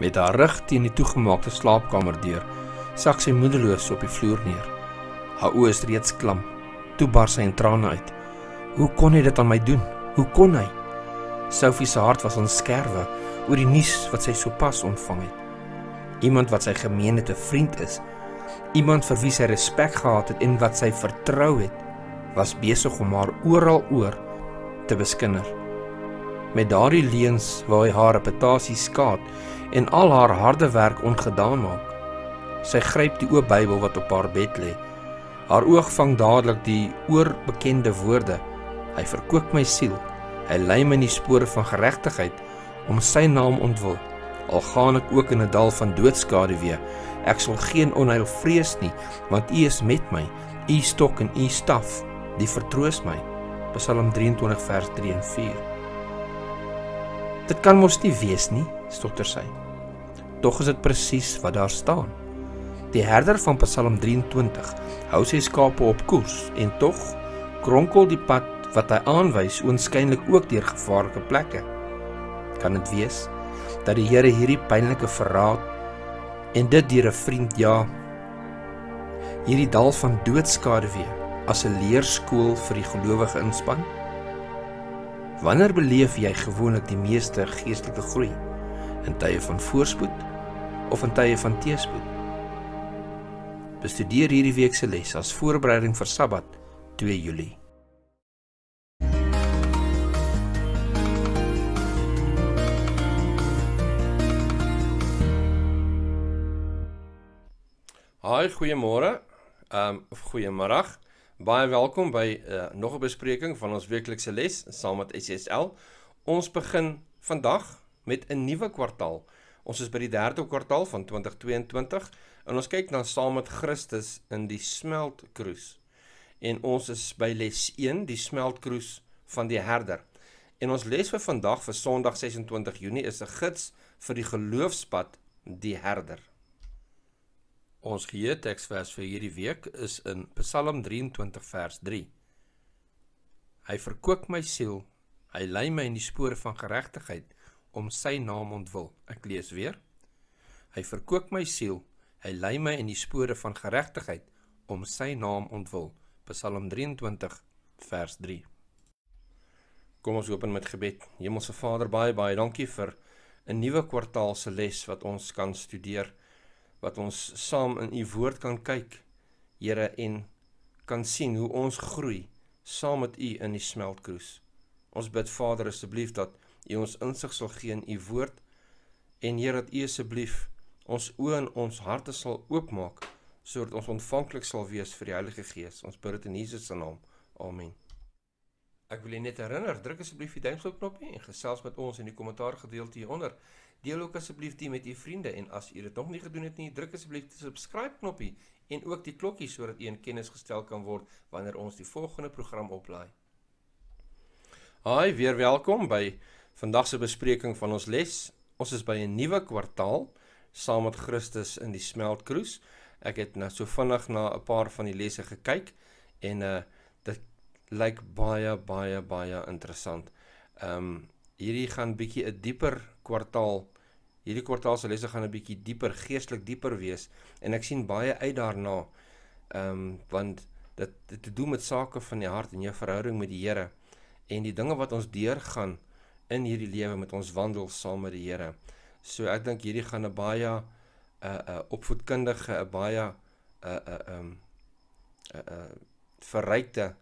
Met haar rug teen die toegemaakte slaapkamerdeur, sak sy moedeloos op die vloer neer. Haar oë is reeds klam. Toe bars sy in trane uit. Hoe kon hy dit aan my doen? Hoe kon hy? Sophie se hart was aan skerwe oor die nuus wat sy sopas ontvang het. Iemand wat sy gemeene te vriend is, iemand vir wie sy respek gehad het en wat sy vertrou het, was besig om haar oral oor te beskinder met daardie leuns waar hy haar reputasie skaad en al haar harde werk ongedaan maak. Sy gryp die oop Bybel wat op haar bed lê. Haar oog vang dadelik die oorbekende woorde: Hy verkoop my siel. Hy lei my in die spore van geregtigheid om sy naam ontwil. Al gaan ek ook in 'n dal van doodskade weer, ek sal geen onheil vrees nie, want U is met my. U stok en U staf, die vertroos my. Psalm 23 vers 3 en 4. Dit kan mos nie wees nie, stotter sy. Tog is dit presies wat daar staan. Die herder van Psalm 23 hou sy skape op koers en tog kronkel die pad wat hy aanwys oënskynlik ook deur gevaarlike plekke. Kan dit wees dat die Here hierdie pynlike verraad en dit deur 'n vriend ja hierdie dal van doodskade weer as 'n leerskool vir die gelowige inspann? Wanneer beleef jy gewoonlik die meeste geestelike groei? In tye van voorspoed of in tye van teëspoed? Bestudeer hierdie week se les as voorbereiding vir Sabbat, 2 Julie. Haai, goeiemôre. Ehm um, of goeiemôre. Baie welkom by uh, nog 'n bespreking van ons weeklikse les saam met SSL. Ons begin vandag met 'n nuwe kwartaal. Ons is by die 3de kwartaal van 2022 en ons kyk na saam met Christus in die smeltkroes. En ons is by les 1, die smeltkroes van die herder. En ons les vir vandag vir Sondag 26 Junie is 'n gids vir die geloofspad die herder. Ons gee teksvers vir hierdie week is in Psalm 23 vers 3. Hy verkoop my siel, hy lei my in die spore van geregtigheid om sy naam ontwil. Ek lees weer. Hy verkoop my siel, hy lei my in die spore van geregtigheid om sy naam ontwil. Psalm 23 vers 3. Kom ons open met gebed. Hemelse Vader, baie baie dankie vir 'n nuwe kwartaal se les wat ons kan studeer wat ons saam in u woord kan kyk, Here en kan sien hoe ons groei saam met u in die smeltkroes. Ons bid Vader asseblief dat u ons insig sal gee in u woord en Here dat u asseblief ons oë en ons harte sal oopmaak sodat ons ontvanklik sal wees vir die Heilige Gees. Ons bid dit in Jesus se naam. Amen. Ek wil net herinner, druk asseblief die duimpknopie en gesels met ons in die kommentaar gedeelte hieronder. Deel ook asseblief dit met u vriende en as u dit nog nie gedoen het nie, druk asseblief die subscribe knoppie en ook die klokkie sodat u in kennis gestel kan word wanneer ons die volgende program oplaai. Hi, weer welkom by vandag se bespreking van ons les. Ons is by 'n nuwe kwartaal saam met Christus in die smeltkroes. Ek het nou so vinnig na 'n paar van die lesse gekyk en uh dit lyk baie baie baie interessant. Ehm um, hierdie gaan bietjie 'n dieper kwartaal. Hierdie kwartaal se lesse gaan 'n bietjie dieper, geestelik dieper wees en ek sien baie uit daarna. Ehm um, want dit dit te doen met sake van die hart en jou verhouding met die Here en die dinge wat ons deurgaan in hierdie lewe met ons wandel saam met die Here. So ek dink hierdie gaan 'n baie 'n uh, eh, 'n uh, eh, opvoedkundige, 'n baie 'n uh, eh, 'n uh, 'n um, ehm, 'n uh, uh, verrykte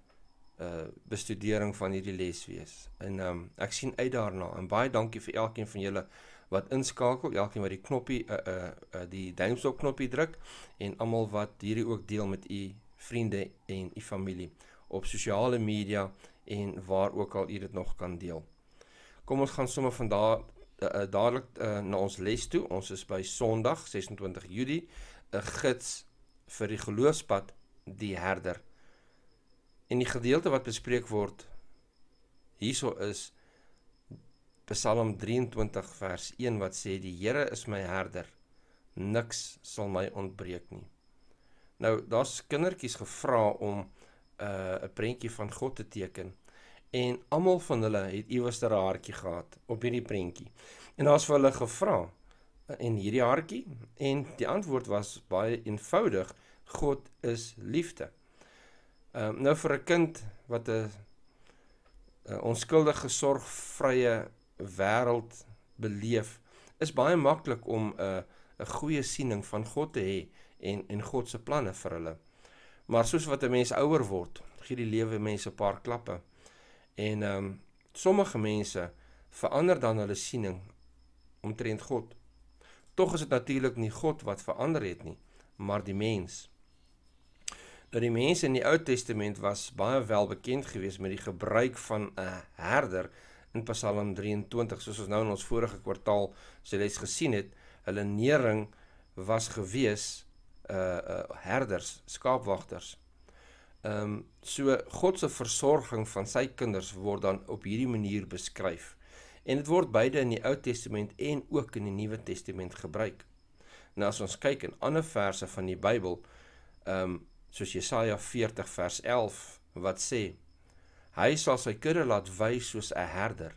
Uh, bestudering van hierdie les wees. En um, ek sien uit daarna en baie dankie vir elkeen van julle wat inskakel, elkeen wat die knoppie uh, uh, uh, die duimpie knoppie druk en almal wat hierdie ook deel met u vriende en u familie op sosiale media en waar ook al u dit nog kan deel. Kom ons gaan sommer van daar uh, uh, dadelik uh, na ons les toe. Ons is by Sondag 26 Julie 'n gids vir die geloofspad die herder. En die gedeelte wat bespreek word hierso is Psalm 23 vers 1 wat sê die Here is my herder niks sal my ontbreek nie. Nou daar's kindertjies gevra om 'n uh, 'n prentjie van God te teken en almal van hulle het iewers 'n haartjie gehad op hierdie prentjie. En daar's vir hulle gevra en hierdie haartjie en die antwoord was baie eenvoudig God is liefde. Ehm um, nou vir 'n kind wat 'n onskuldige gesorgvrye wêreld beleef, is baie maklik om 'n 'n goeie siening van God te hê en en God se planne vir hulle. Maar soos wat 'n mens ouer word, gee die lewe mense 'n paar klappe. En ehm um, sommige mense verander dan hulle siening omtrent God. Tog is dit natuurlik nie God wat verander het nie, maar die mens. Nou die mense in die Ou Testament was baie wel bekend geweest met die gebruik van 'n herder in Psalm 23, soos ons nou in ons vorige kwartaal se les gesien het, hulle nering was geweest uh eh, uh eh, herders, skaapwagters. Ehm um, so God se versorging van sy kinders word dan op hierdie manier beskryf. En dit word beide in die Ou Testament en ook in die Nuwe Testament gebruik. Nou as ons kyk in ander verse van die Bybel, ehm um, soos Jesaja 40 vers 11 wat sê: Hy sal sy kudde laat wy soos 'n herder.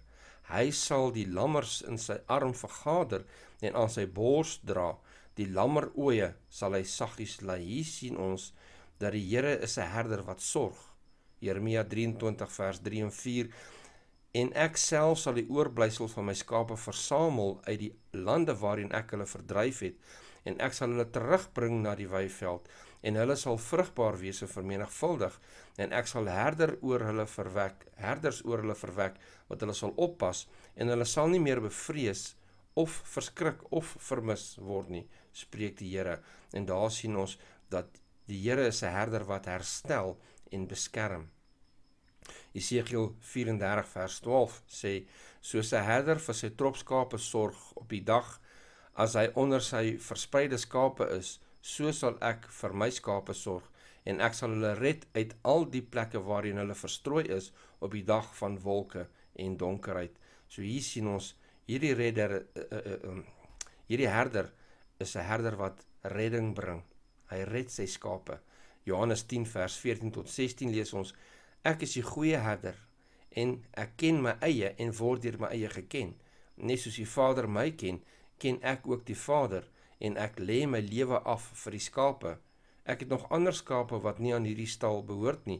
Hy sal die lammers in sy arm vergader en aan sy bors dra. Die lammeroeie sal hy saggies lei. Hier sien ons dat die Here is 'n herder wat sorg. Jeremia 23 vers 3 en 4 En ek self sal die oorblysel van my skape versamel uit die lande waarheen ek hulle verdryf het en ek sal hulle terugbring na die weiveld en hulle sal vrugbaar wees en vermenigvuldig en ek sal herder oor hulle verwek herders oor hulle verwek wat hulle sal oppas en hulle sal nie meer bevrees of verskrik of vermis word nie spreek die Here en daar sien ons dat die Here is 'n herder wat herstel en beskerm Jesegiel 34 vers 12 sê soos 'n herder vir sy tropskape sorg op die dag as hy onder sy verspreide skape is so sal ek vir my skape sorg en ek sal hulle red uit al die plekke waarheen hulle verstrooi is op die dag van wolke en donkerheid. So hier sien ons hierdie redder eh, eh, eh, ehm, hierdie herder is 'n herder wat redding bring. Hy red sy skape. Johannes 10 vers 14 tot 16 lees ons: Ek is die goeie herder en ek ken my eie en word deur my eie geken. Net soos die Vader my ken, ken ek ook die Vader en ek lê my lewe af vir die skape. Ek het nog ander skape wat nie aan hierdie stal behoort nie.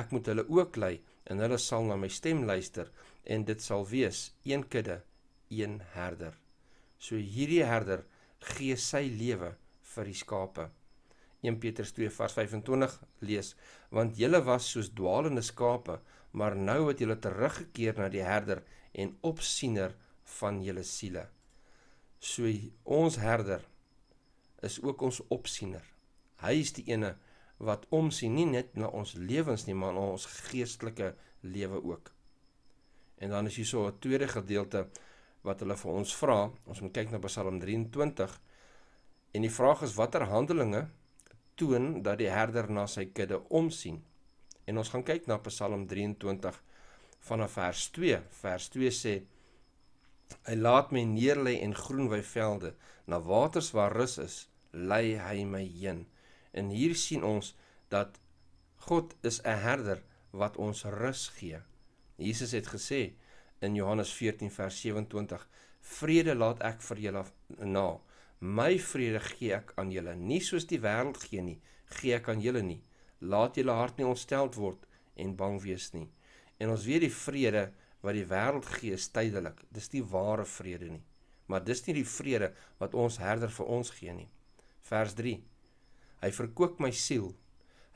Ek moet hulle ook lei en hulle sal na my stem luister en dit sal wees een kudde, een herder. So hierdie herder gee sy lewe vir die skape. 1 Petrus 2 vers 25 lees: Want julle was soos dwaalende skape, maar nou het julle teruggekeer na die herder en opsiener van julle siele. So ons herder is ook ons opsiener. Hy is die ene wat omsien nie net na ons lewens nie, maar na ons geestelike lewe ook. En dan is hier so 'n tweede gedeelte wat hulle vir ons vra. Ons moet kyk na Psalm 23 en die vraag is watter handelinge toon dat die herder na sy kudde omsien. En ons gaan kyk na Psalm 23 vanaf vers 2. Vers 2 sê: Hy laat my neer lê in groenwyvelde, na waters waar rus is lei hy my heen. En hier sien ons dat God is 'n herder wat ons rus gee. Jesus het gesê in Johannes 14 vers 27: "Vrede laat ek vir julle na. My vrede gee ek aan julle, nie soos die wêreld gee nie, gee ek aan julle nie. Laat julle hart nie ontsteld word en bang wees nie." En ons weet die vrede wat die wêreld gee is tydelik. Dis nie ware vrede nie. Maar dis nie die vrede wat ons herder vir ons gee nie vers 3. Hy verkoop my siel.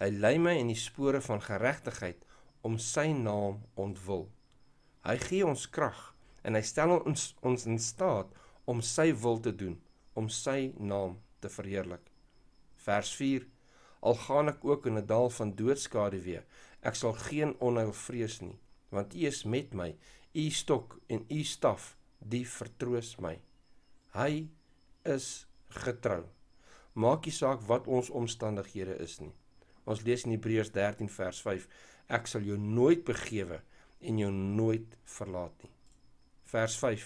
Hy lei my in die spore van geregtigheid om sy naam ontwil. Hy gee ons krag en hy stel ons ons in staat om sy wil te doen, om sy naam te verheerlik. Vers 4. Al gaan ek ook in 'n dal van doodskade weer, ek sal geen onheil vrees nie, want U is met my. U stok en U staf, die vertroos my. Hy is getrou maak nie saak wat ons omstandighede is nie. Ons lees in Hebreërs 13 vers 5: Ek sal jou nooit begewe en jou nooit verlaat nie. Vers 5: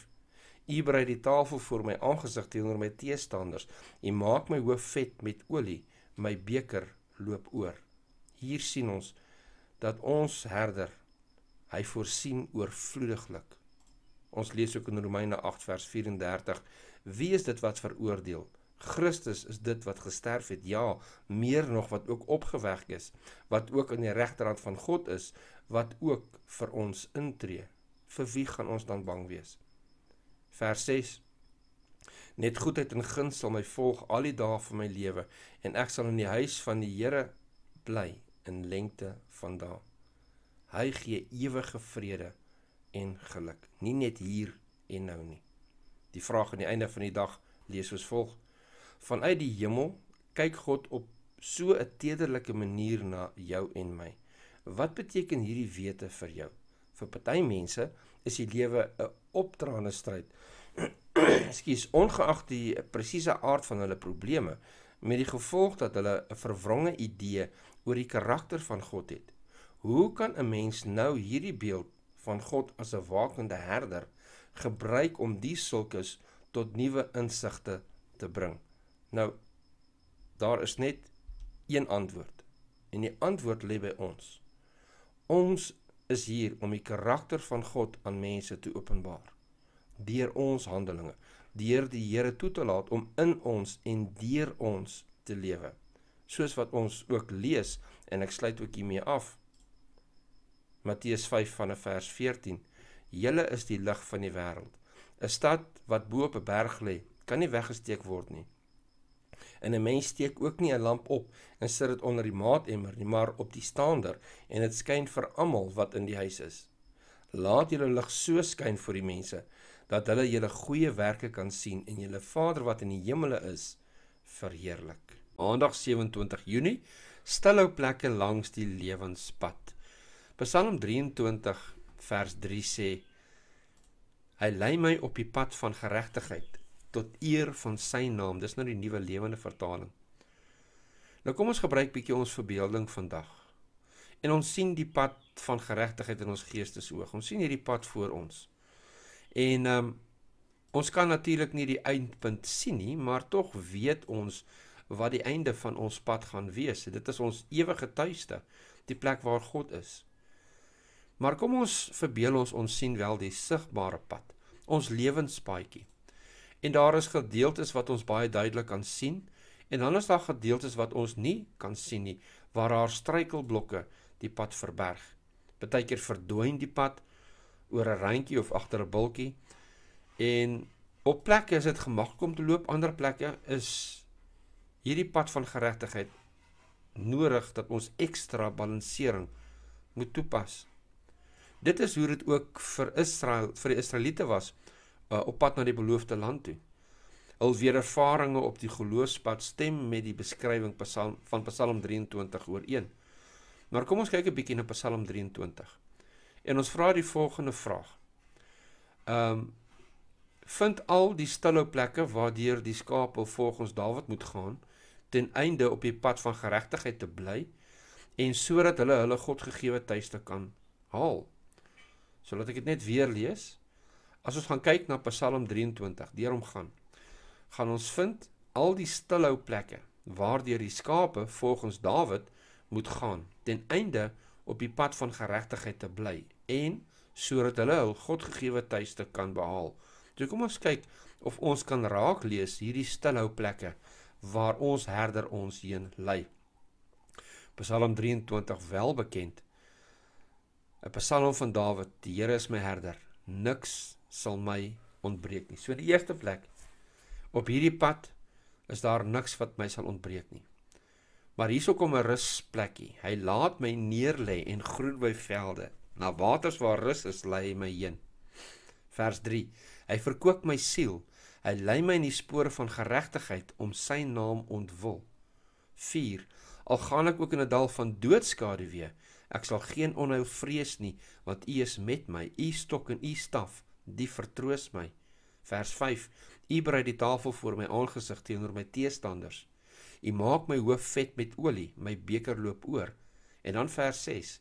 U berei die tafel voor my aangesig teenoor my teestanders. U maak my hoof vet met olie, my beker loop oor. Hier sien ons dat ons herder hy voorsien oorvloediglik. Ons lees ook in Romeine 8 vers 34: Wie is dit wat veroordeel? Christus is dit wat gesterf het, ja, meer nog wat ook opgewek is, wat ook aan die regterhand van God is, wat ook vir ons intree. Vir wie gaan ons dan bang wees? Vers 6. Net goedheid en guns sal my volg al die dae van my lewe en ek sal in die huis van die Here bly in lengte van dae. Hy gee ewige vrede en geluk, nie net hier en nou nie. Die vraag aan die einde van die dag lees soos volg: Vanuit die hemel kyk God op so 'n tederlike manier na jou en my. Wat beteken hierdie wete vir jou? Vir party mense is die lewe 'n optrane stryd. Ekskuus, ongeag die presiese aard van hulle probleme, met die gevolg dat hulle 'n vervronge idee oor die karakter van God het. Hoe kan 'n mens nou hierdie beeld van God as 'n wakende herder gebruik om die sulkes tot nuwe insigte te bring? Nou daar is net een antwoord en die antwoord lê by ons. Ons is hier om die karakter van God aan mense te openbaar deur ons handelinge, deur die Here toe te laat om in ons en deur ons te lewe. Soos wat ons ook lees en ek sluit ook hiermee af. Matteus 5 van vers 14. Julle is die lig van die wêreld. 'n Stad wat bo op 'n berg lê, kan nie weggesteek word nie. En 'n mens steek ook nie 'n lamp op en sit dit onder die maatemmer nie, maar op die staander en dit skyn vir almal wat in die huis is. Laat julle lig so skyn vir die mense dat hulle julle goeie werke kan sien en julle Vader wat in die hemele is verheerlik. Maandag 27 Junie, stilhou plekke langs die lewenspad. Psalm 23 vers 3 sê: Hy lei my op die pad van geregtigheid tot eer van sy naam. Dis nou die nuwe lewende vertaling. Nou kom ons gebruik bietjie ons verbeelding vandag. En ons sien die pad van geregtigheid in ons geestesoog. Ons sien hierdie pad voor ons. En ehm um, ons kan natuurlik nie die eindpunt sien nie, maar tog weet ons wat die einde van ons pad gaan wees. Dit is ons ewige tuiste, die plek waar God is. Maar kom ons verbeel ons ons sien wel die sigbare pad, ons lewenspaadjie. En daar is gedeeltes wat ons baie duidelik kan sien en dan is daar gedeeltes wat ons nie kan sien nie waar haar struikelblokke die pad verberg. Partykeer verdwyn die pad oor 'n randjie of agter 'n bultjie. En op plekke is dit gemaklik om te loop, ander plekke is hierdie pad van geregtigheid nodig dat ons ekstra balansering moet toepas. Dit is hoe dit ook vir Israel vir die Israeliete was uh, op pad na die beloofde land toe. Hul wederervarings op die geloofspad stem met die beskrywing psalm, van Psalm 23 ooreen. Maar kom ons kyk 'n bietjie na Psalm 23. En ons vra die volgende vraag. Ehm um, vind al die stille plekke waardeur die skape volgens Dawid moet gaan ten einde op die pad van geregtigheid te bly en sodat hulle hulle God gegeewe tuiste kan haal. So laat ek dit net weer lees. As ons gaan kyk na Psalm 23, deur hom gaan, gaan ons vind al die stilhou plekke waar deur die skape volgens Dawid moet gaan ten einde op die pad van geregtigheid te bly en sodat hulle hul Godgegewe tuiste kan behaal. So kom ons kyk of ons kan raak lees hierdie stilhou plekke waar ons herder ons heen lei. Psalm 23 wel bekend. 'n Psalm van Dawid: Die Here is my herder, niks sal my ontbreek nie. So die eerste plek op hierdie pad is daar niks wat my sal ontbreek nie. Maar hierso kom 'n rusplekkie. Hy laat my neer lê en groen by velde. Na waters waar rus is, lei hy my heen. Vers 3. Hy verkoop my siel. Hy lei my in die spore van geregtigheid om sy naam ontwil. 4. Al gaan ek ook in 'n dal van doodskaduwee, ek sal geen onheil vrees nie, want U is met my. U stok en U staf die vertroos my. Vers 5. U berei die tafel voor my aangesig teenoor my teestanders. U maak my hoof vet met olie, my beker loop oor. En dan vers 6.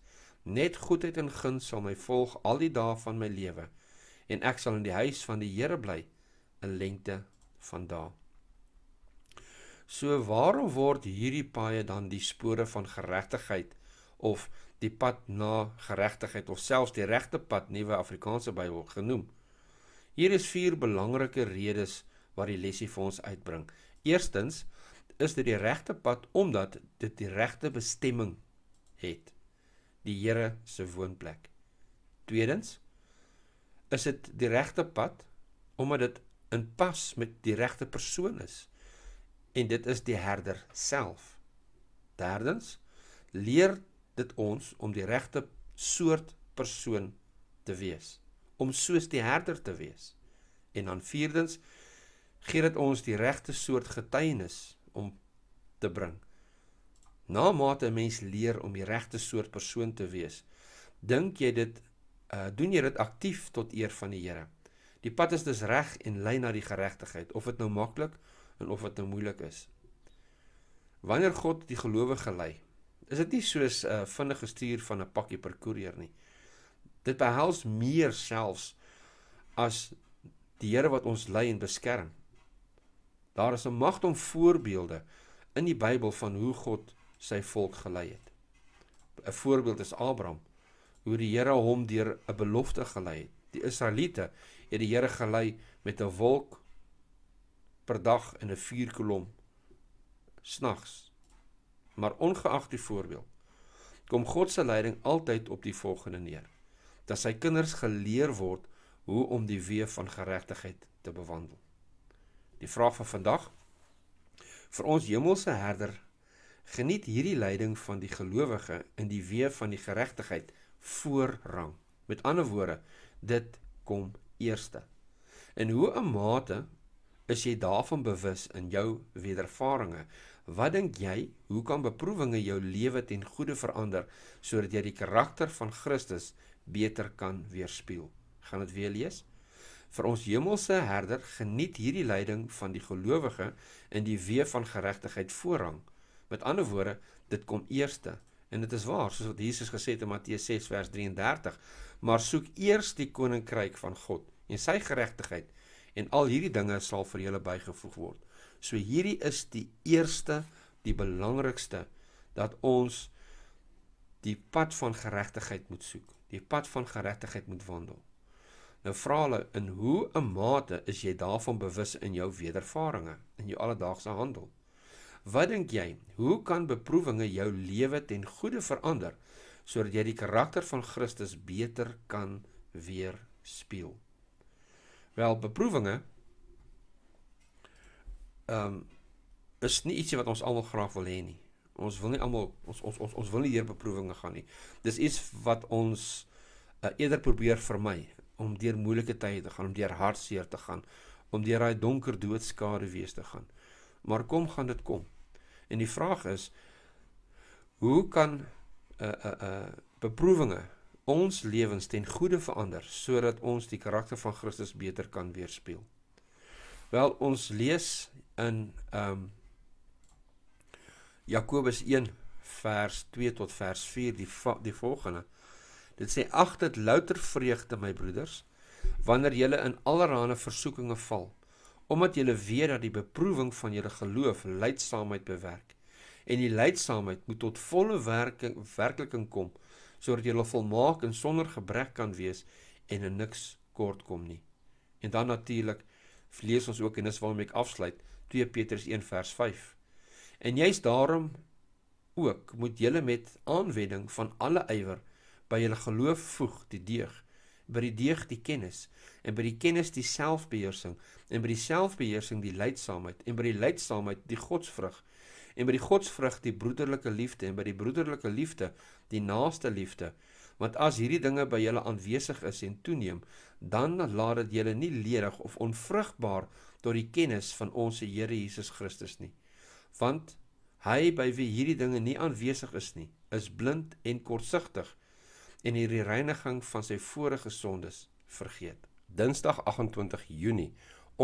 Net goedheid en guns sal my volg al die dae van my lewe en ek sal in die huis van die Here bly 'n lengte van dae. So waarom word hierdie paaie dan die spore van geregtigheid of die pad na geregtigheid of selfs die regte pad nuwe Afrikaanse Bybel genoem? Hier is vier belangrike redes wat die lesie vir ons uitbring. Eerstens is dit die regte pad omdat dit die regte bestemming het. Die Here se woonplek. Tweedens is dit die regte pad omdat dit in pas met die regte persoon is en dit is die herder self. Derdens leer dit ons om die regte soort persoon te wees om soos die herder te wees. En dan vierdens gee dit ons die regte soort getuienis om te bring. Naamate 'n mens leer om die regte soort persoon te wees, dink jy dit uh, doen jy dit aktief tot eer van die Here. Die pad is dus reg en lei na die geregtigheid, of dit nou maklik en of dit nou moeilik is. Wanneer God die gelowige lei, is dit nie soos 'n uh, eh, vinnige stuur van 'n pakkie per koerier nie. Dit behels meer selfs as die Here wat ons lei en beskerm. Daar is 'n magtom voorbeelde in die Bybel van hoe God sy volk gelei het. 'n Voorbeeld is Abraham, hoe die Here hom deur 'n belofte gelei het. Die Israeliete het die Here gelei met 'n wolk per dag en 'n vuurkolom snags. Maar ongeag die voorbeeld, kom God se leiding altyd op die volgende neer. 1 dat sy kinders geleer word hoe om die weë van geregtigheid te bewandel. Die vraag van vandag vir ons hemelse herder geniet hierdie leiding van die gelowige in die weë van die geregtigheid voorrang. Met ander woorde, dit kom eerste. In hoe 'n mate is jy daarvan bewus in jou wederervarings? Wat dink jy, hoe kan beproewinge jou lewe ten goeie verander sodat jy die karakter van Christus beter kan weerspieël. Gaan dit weer lees. Vir ons hemelse herder geniet hierdie leiding van die gelowige in die wee van geregtigheid voorrang. Met ander woorde, dit kom eerste en dit is waar soos wat Jesus gesê het in Matteus 6 vers 33, maar soek eers die koninkryk van God en sy geregtigheid en al hierdie dinge sal vir julle bygevoeg word. So hierdie is die eerste, die belangrikste dat ons die pad van geregtigheid moet soek die pad van geregtigheid moet wandel. Nou vra hulle in hoe 'n mate is jy daarvan bewus in jou wedervarings in jou alledaagse handel? Wat dink jy, hoe kan beproewinge jou lewe ten goeie verander sodat jy die karakter van Christus beter kan weerspieël? Wel, beproewinge ehm um, is nie iets wat ons almal graag wil hê nie. Ons wil nie almal ons ons ons ons wil nie heerbeproewinge gaan nie. Dis iets wat ons uh, eerder probeer vermy om deur moeilike tye te gaan, om deur hartseer te gaan, om deur daai donker doodskade wees te gaan. Maar kom gaan dit kom. En die vraag is hoe kan 'n uh, eh, 'n uh, eh, 'n uh, beproewinge ons lewens ten goeie verander sodat ons die karakter van Christus beter kan weerspieël. Wel ons lees in ehm um, Jakobus 1 vers 2 tot vers 4 die die volgende. Dit sê: "Ag dit louter vreugde my broeders wanneer julle in allerlei versoekinge val, omdat julle weet dat die beproewing van julle geloof lydsaamheid bewerk. En die lydsaamheid moet tot volle werking werkliking kom, sodat julle volmaak en sonder gebrek kan wees en en niks kort kom nie." En dan natuurlik lees ons ook en dis waarmee ek afsluit 2 Petrus 1 vers 5. En jy's daarom ook moet julle met aanwending van alle ywer by julle geloof voeg die deeg by die deeg die kennis en by die kennis die selfbeheersing en by die selfbeheersing die leidsaamheid en by die leidsaamheid die godsvrug en by die godsvrug die broederlike liefde en by die broederlike liefde die naaste liefde want as hierdie dinge by julle aanwesig is en toeneem dan laat dit julle nie ledig of onvrugbaar tot die kennis van ons Here Jesus Christus nie want hy by wie hierdie dinge nie aanwesig is nie, is blind en kortsigtig en hierdie reiniging van sy vorige sondes vergeet. Dinsdag 28 Junie,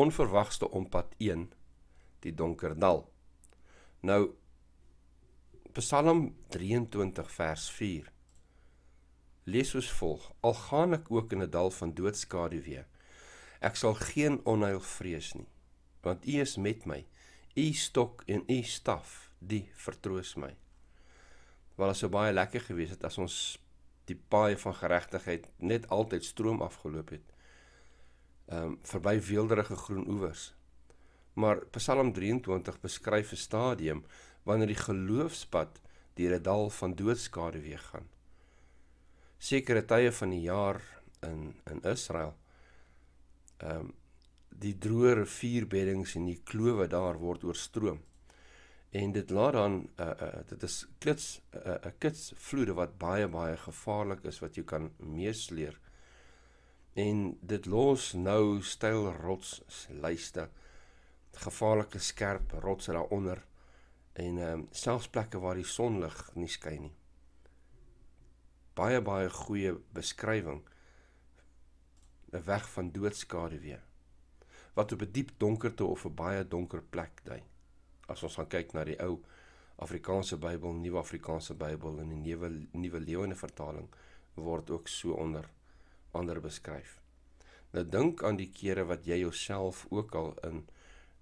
onverwagste ompad 1, die donker dal. Nou Psalm 23 vers 4 Lees soos volg: Al gaan ek ook in 'n dal van doodskaduwee, ek sal geen onheil vrees nie, want U is met my. U stok en u staf, die vertroos my. Wat was so baie lekker geweest het as ons die paai van geregtigheid net altyd stroom afgeloop het. Ehm um, verby weelderige groen oewers. Maar Psalm 23 beskryf 'n stadium wanneer die geloofspad deur 'n dal van doodskade weer gaan. Sekere tye van die jaar in in Israel ehm um, die droë rivierbeddings en die klowe daar word oorstroom. En dit laat dan uh, uh, dit is klits 'n uh, eh, uh, kits vloede wat baie baie gevaarlik is wat jy kan meesleer. En dit los nou styl rots lyste gevaarlike skerp rotse daaronder en ehm um, selfs plekke waar die sonlig nie skyn nie. Baie baie goeie beskrywing. 'n Weg van doodskade weer wat op 'n diep donkerte of 'n baie donker plek dui. As ons gaan kyk na die ou Afrikaanse Bybel, Nuwe Afrikaanse Bybel en die Nuwe Nuwe Lewende Vertaling word ook so onder ander beskryf. Nou dink aan die kere wat jy jouself ook al in 'n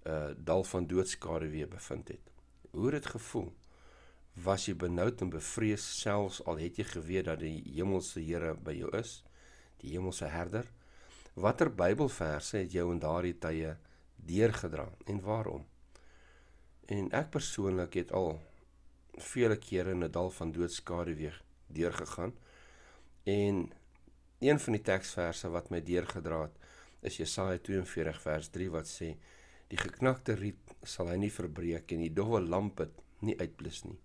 uh, eh, dal van doodskade weer bevind het. Hoe het dit gevoel? Was jy benoud en bevrees selfs al het jy geweet dat die hemelse Here by jou is, die hemelse herder? Watter Bybelverse het jou in daardie tye deurgedra en waarom? En ek persoonlik het al vele kere in 'n dal van doodskaduweeg deurgegaan. En een van die teksverse wat my deurgedra het, is Jesaja 42 vers 3 wat sê: "Die geknakte riet sal hy nie verbreek en die dowwe lamp het nie uitblus nie.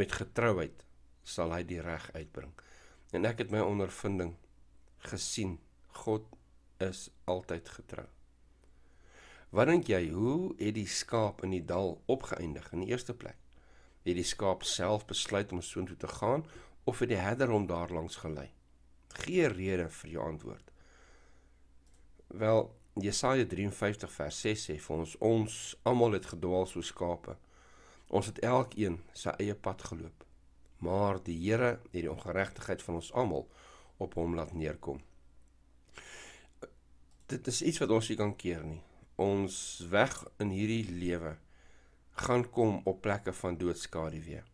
Met getrouheid sal hy die reg uitbring." En ek het my ondervinding gesien. God is altyd getrou. Wat dink jy, hoe het die skaap in die dal opgeëindig in die eerste plek? Het die skaap self besluit om soontoe te gaan of het die herder hom daar langs gelei? Gee rede vir jou antwoord. Wel, Jesaja 53 vers 6 sê vir ons ons almal het gedwaal soos skape. Ons het elkeen sy eie pad geloop. Maar die Here het die ongeregtigheid van ons almal op hom laat neerkom dit is iets wat ons nie kan keer nie. Ons weg in hierdie lewe gaan kom op plekke van doodskadie weer.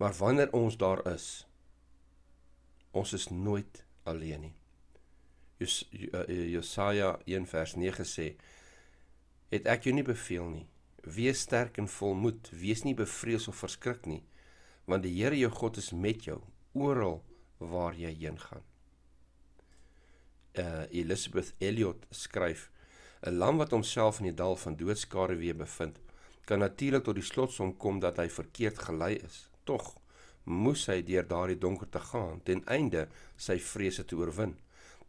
Maar wanneer ons daar is, ons is nooit alleen nie. Eh, eh, Jesaja 1:9 sê: "Het ek jou nie beveel nie? Wees sterk en volmoed, wees nie bevrees of verskrik nie, want die Here jou God is met jou oral waar jy heen gaan." uh, Elizabeth Elliot skryf 'n lam wat homself in die dal van doodskare weer bevind kan natuurlik tot die slotsom kom dat hy verkeerd gelei is tog moes hy deur daardie donker te gaan ten einde sy vrese te oorwin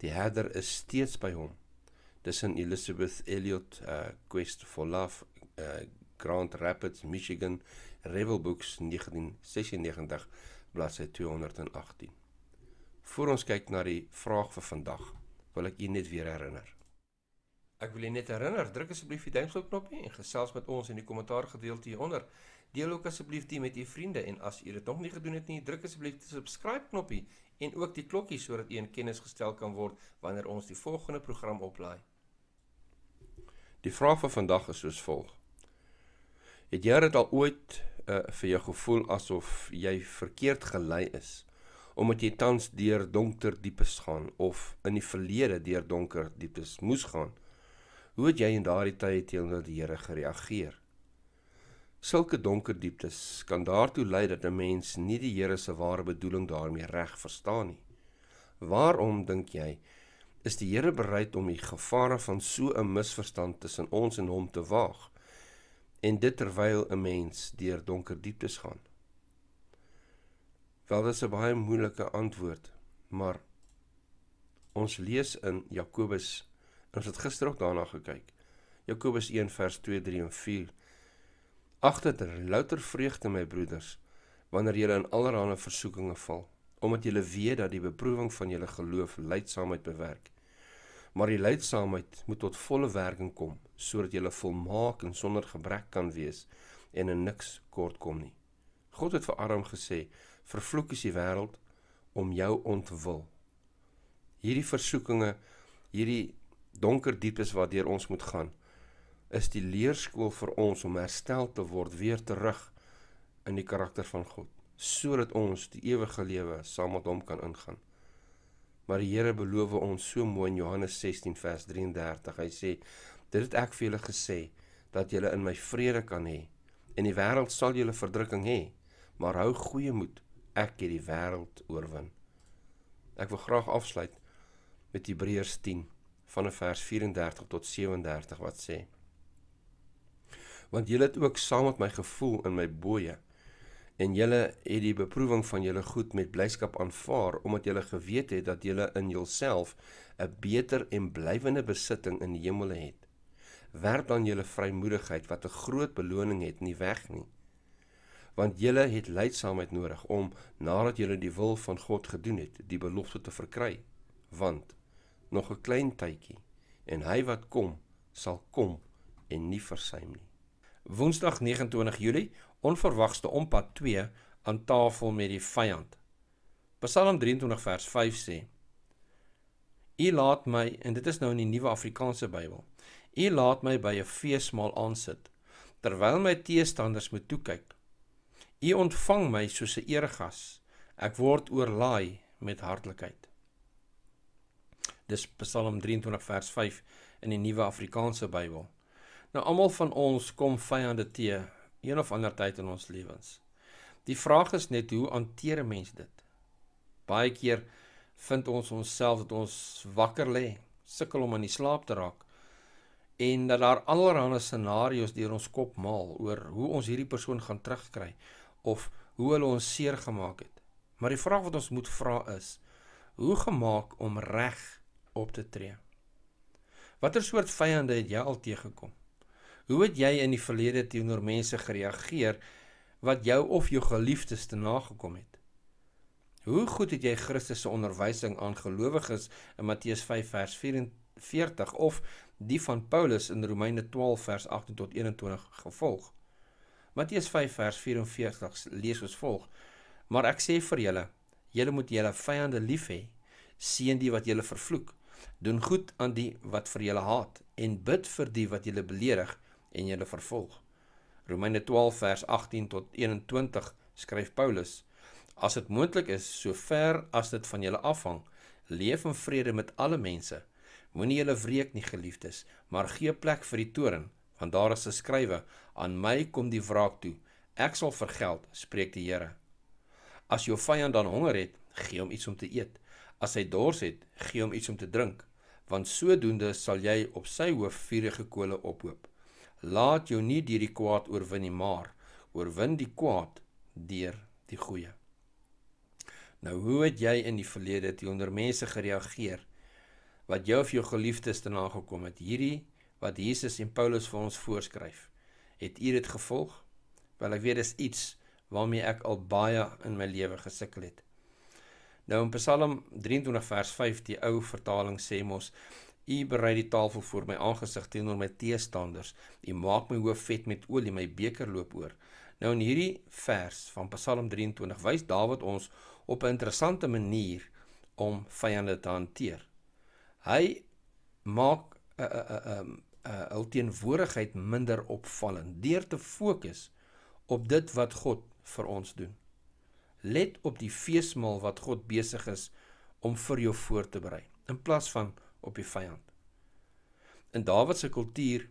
die herder is steeds by hom dis in Elizabeth Elliot uh, Quest for Love uh, Grand Rapids, Michigan, Revel Books 1996, bladsy 218. Voordat ons kyk na die vraag vir vandag wil ek u net weer herinner. Ek wil u net herinner, druk asseblief die duimpjie knoppie en gesels met ons in die kommentaar gedeelte hieronder. Deel ook asseblief dit met u vriende en as u dit nog nie gedoen het nie, druk asseblief die subscribe knoppie en ook die klokkie sodat u in kennis gestel kan word wanneer ons die volgende program oplaai. Die vraag vir vandag is soos volg. Het jy al ooit uh, vir jou gevoel asof jy verkeerd gelei is? omdat jy tans deur donker diepes gaan of in die verlede deur donker diepes moes gaan. Hoe het jy in daardie tye teenoor die Here gereageer? Sulke donker dieptes kan daartoe lei dat 'n mens nie die Here se ware bedoeling daarmee reg verstaan nie. Waarom dink jy is die Here bereid om die gevare van so 'n misverstand tussen ons en hom te waag? En dit terwyl 'n mens deur donker dieptes gaan. Wel dis 'n baie moeilike antwoord, maar ons lees in Jakobus, ons het gister ook daarna gekyk. Jakobus 1 vers 2, 3 en 4. Ag dit louter vreugde my broeders wanneer julle in allerlei versoekinge val, omdat julle weet dat die beproewing van julle geloof lydsaamheid bewerk. Maar die lydsaamheid moet tot volle werking kom, sodat jy volmaak en sonder gebrek kan wees en en niks kort kom nie. God het vir Aram gesê: vervloek is die wêreld om jou ontwil. Hierdie versoekinge, hierdie donker dieptes waartoe ons moet gaan, is die leerskool vir ons om herstel te word weer terug in die karakter van God, sodat ons die ewige lewe saam met hom kan ingaan. Maar die Here beloof ons so mooi in Johannes 16 vers 33. Hy sê: "Dit het ek vir julle gesê dat julle in my vrede kan hê. In die wêreld sal julle verdrukking hê, maar hou goeie moed ek het die wêreld oorwin. Ek wil graag afsluit met Hebreërs 10 van vers 34 tot 37 wat sê: Want julle het ook saam met my gevoel in my boeye en julle het die beproewing van julle goed met blyskap aanvaar omdat julle geweet het dat julle in julself 'n beter en blywende besitting in die hemel het. Werp dan julle vrymoedigheid wat 'n groot beloning het nie weg nie want julle het leidsaamheid nodig om nadat julle die wil van God gedoen het, die belofte te verkry. Want nog 'n klein tydjie en hy wat kom sal kom en nie versuim nie. Woensdag 29 Julie, onverwagste ompad 2 aan tafel met die vyand. Psalm 23 vers 5 sê: U laat my en dit is nou in die Nuwe Afrikaanse Bybel. U laat my by 'n feesmaal aansit terwyl my teestanders moet toekyk U ontvang my soos 'n eregas. Ek word oorlaai met hartlikheid. Dis Psalm 23 vers 5 in die Nuwe Afrikaanse Bybel. Nou almal van ons kom vyande te een of ander tyd in ons lewens. Die vraag is net hoe hanteer 'n mens dit? Baie keer vind ons onsself dat ons wakker lê, sukkel om in die slaap te raak en dat daar allerlei scenario's deur ons kop maal oor hoe ons hierdie persoon gaan terugkry, of hoe hulle ons seer gemaak het. Maar die vraag wat ons moet vra is: hoe gemaak om reg op te tree? Watter soort vyande het jy al teëgekom? Hoe het jy in die verlede teenoor mense gereageer wat jou of jou geliefdes te nagekom het? Hoe goed het jy Christus se onderwysing aan gelowiges in Matteus 5 vers 44 of die van Paulus in Romeine 12 vers 18 tot 21 gevolg? Matteus 5 vers 44 lees ons volg: Maar ek sê vir julle, julle moet julle vyande lief hê, seën die wat julle vervloek, doen goed aan die wat vir julle haat en bid vir die wat julle beledig en julle vervolg. Romeine 12 vers 18 tot 21 skryf Paulus: As dit moontlik is, so ver as dit van julle afhang, leef in vrede met alle mense. Moenie julle wreek nie geliefdes, maar gee plek vir die toorn want daar is geskrywe aan my kom die wraak toe ek sal vergeld spreek die Here as jou vyand dan honger het gee hom iets om te eet as hy dors het gee hom iets om te drink want sodoende sal jy op sy hoof vuurige kole ophoop laat jou nie deur die kwaad oorwin nie maar oorwin die kwaad deur die goeie nou hoe het jy in die verlede teenoor mense gereageer wat jou of jou geliefdes te nagekom het hierdie wat Jesus en Paulus vir ons voorskryf. Het u dit gevolg? Wel ek weet dis iets waarmee ek al baie in my lewe gesukkel het. Nou in Psalm 23 vers 5 die ou vertaling sê mos: U berei die tafel voor my aangesig teenoor my teestanders. U maak my hoof vet met olie, my beker loop oor. Nou in hierdie vers van Psalm 23 wys Dawid ons op 'n interessante manier om vyande te hanteer. Hy maak 'n uh, uh, uh, uh, hul teenwoordigheid minder opvallend deur te fokus op dit wat God vir ons doen. Let op die feesmaal wat God besig is om vir jou voor te berei in plaas van op die vyand. In Dawid se kultuur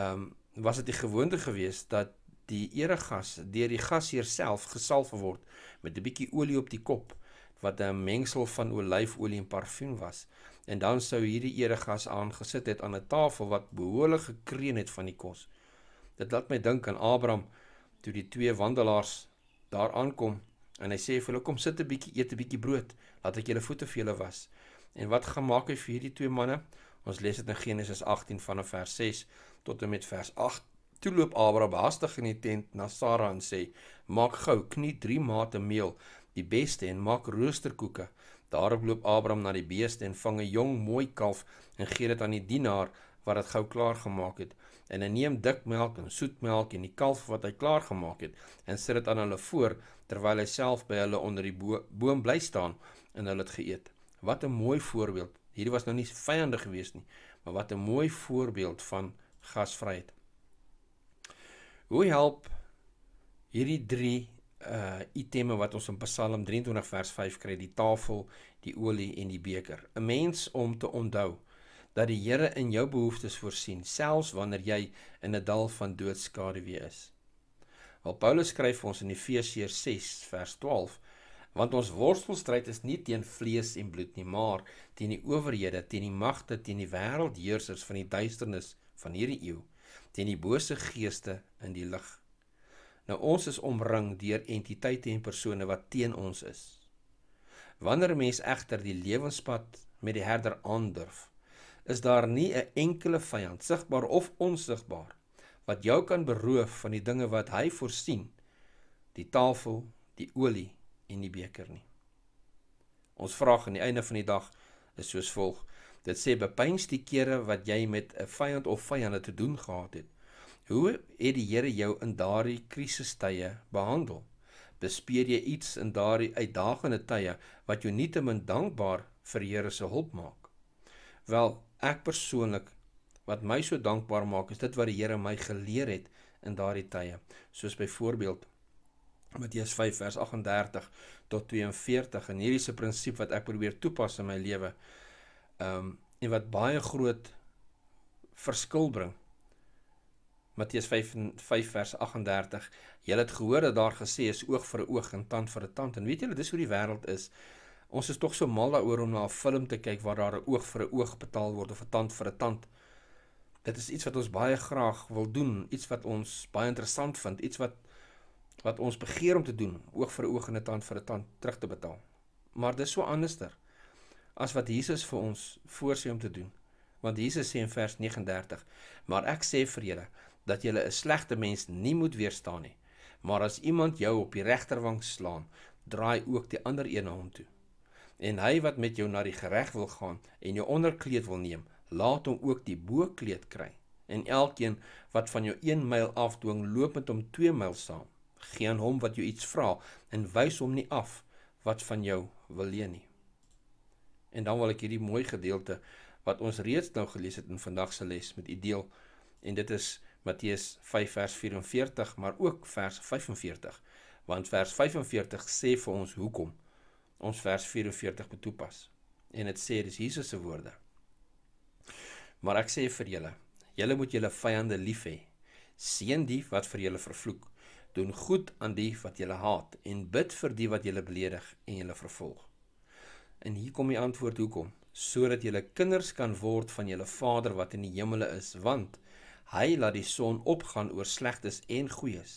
ehm um, was dit die gewoonte geweest dat die eregas deur die gasheer self gesalf word met 'n bietjie olie op die kop wat 'n mengsel van olyfolie en parfuum was en dan sou hierdie eregas aangesit het aan 'n tafel wat behoorlik gekreun het van die kos. Dit laat my dink aan Abraham toe die twee wandelaars daar aankom en hy sê vir hulle kom sit 'n bietjie eet 'n bietjie brood, laat ek julle voete vir julle was. En wat gemaak hy vir hierdie twee manne? Ons lees dit in Genesis 18 vanaf vers 6 tot en met vers 8. Toe loop Abraham haastig in die tent na Sara en sê: "Maak gou knie 3 mate meel, die beste en maak roosterkoeke." Daarop loop Abraham na die beeste en vang 'n jong mooi kalf en gee dit aan die dienaar wat dit gou klaar gemaak het. En hy neem dik melk en soet melk en die kalf wat hy klaar gemaak het en sit dit aan hulle voor terwyl hy self by hulle onder die boom bly staan en hulle het geëet. Wat 'n mooi voorbeeld. Hierdie was nou nie vyande gewees nie, maar wat 'n mooi voorbeeld van gasvryheid. Hoe help hierdie uh iteme wat ons in Psalm 23 vers 5 kry, die tafel, die olie en die beker. 'n Mens om te onthou dat die Here in jou behoeftes voorsien, selfs wanneer jy in 'n dal van doodskaduwee is. Al Paulus skryf ons in Efesiërs 6 vers 12 want ons worstelstryd is nie teen vlees en bloed nie maar teen die owerhede teen die magte teen die wêreldheersers van die duisternis van hierdie eeu teen die bose geeste in die lig Nou ons is omring deur entiteite en persone wat teen ons is. Wanneer 'n mens egter die lewenspad met die Herder aandurf, is daar nie 'n enkele vyand sigbaar of onsigbaar wat jou kan beroof van die dinge wat hy voorsien, die tafel, die olie en die beker nie. Ons vraag aan die einde van die dag is soos volg: Dit sê bepyns die kere wat jy met 'n vyand of vyande te doen gehad het. Hoe het die Here jou in daardie krisistye behandel? Bespeer jy iets in daardie uitdagende tye wat jou nietemin dankbaar vir Here se hulp maak? Wel, ek persoonlik wat my so dankbaar maak is dit wat die Here my geleer het in daardie tye. Soos byvoorbeeld Matteus 5 vers 38 tot 42 en hierdie se prinsip wat ek probeer toepas in my lewe. Ehm um, en wat baie groot verskil bring Matteus 5:5 vers 38. Julle het gehoor dat daar gesê is oog vir 'n oog en tand vir 'n tand. En weet julle, dis hoe die wêreld is. Ons is tog so mal daaroor om na 'n film te kyk waar daar 'n oog vir 'n oog betaal word of 'n tand vir 'n tand. Dit is iets wat ons baie graag wil doen, iets wat ons baie interessant vind, iets wat wat ons begeer om te doen, oog vir 'n oog en 'n tand vir 'n tand terug te betaal. Maar dis so anderster as wat Jesus vir ons voorsê om te doen. Want Jesus sê in vers 39: "Maar ek sê vir julle, dat jy 'n slegte mens nie moet weerstaan nie. Maar as iemand jou op die regterwang slaan, draai ook die ander een na hom toe. En hy wat met jou na die gereg wil gaan en jou onderkleed wil neem, laat hom ook die bokkleed kry. En elkeen wat van jou 1 myl afdwing, loop met hom 2 myl saam. Geen hom wat jou iets vra en wys hom nie af wat van jou wil leen nie. En dan wil ek hierdie mooi gedeelte wat ons reeds nou gelees het in vandag se les met u deel en dit is Matteus 5 vers 44, maar ook vers 45, want vers 45 sê vir ons hoekom ons vers 44 moet toepas. En dit sê dis Jesus se woorde. Maar ek sê vir julle, julle moet julle vyande lief hê. Seën die wat vir julle vervloek. Doen goed aan die wat julle haat en bid vir die wat julle beledig en julle vervolg. En hier kom die antwoord hoekom? Sodat julle kinders kan word van julle Vader wat in die hemel is, want Hy laat die son opgaan oor slegtes en goeies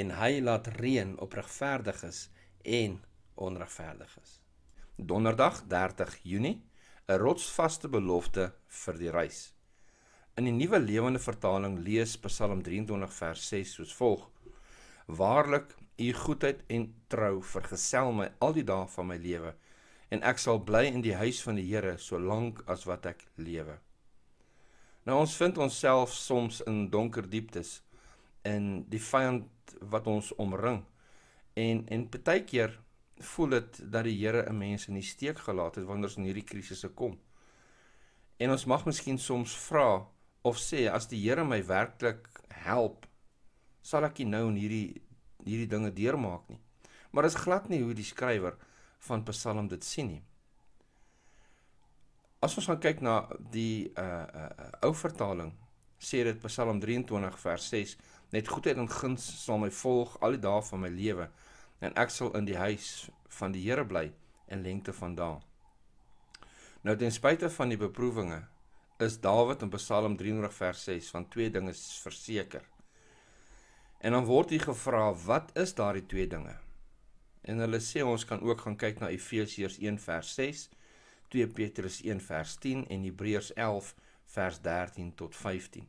en hy laat reën op regverdiges en onregverdiges. Donderdag 30 Junie, 'n rotsvaste belofte vir die reis. In die nuwe lewende vertaling lees Psalm 23 vers 6 soos volg: Waarlik, u goedheid en trou vergesel my al die dae van my lewe en ek sal bly in die huis van die Here solank as wat ek lewe. Nou ons vind onsself soms in donker dieptes in die vyand wat ons omring. En en baie keer voel dit dat die Here 'n mens in die steek gelaat het wanneer ons in hierdie krisisse kom. En ons mag miskien soms vra of sê as die Here my werklik help, sal ek nie nou in hierdie hierdie dinge deurmaak nie. Maar dit is glad nie hoe die skrywer van Psalm dit sien nie. As ons gaan kyk na die uh uh ou vertaling sê dit Psalm 23 vers 6 net goedheid en guns sal my volg al die dae van my lewe en ek sal in die huis van die Here bly in lengte van dae. Nou ten spyte van die beproewinge is Dawid in Psalm 23 vers 6 van twee dinge verseker. En dan word hy gevra wat is daardie twee dinge? En hulle sê ons kan ook gaan kyk na Efesiërs 1 vers 6 2 Petrus 1 vers 10 en Hebreërs 11 vers 13 tot 15.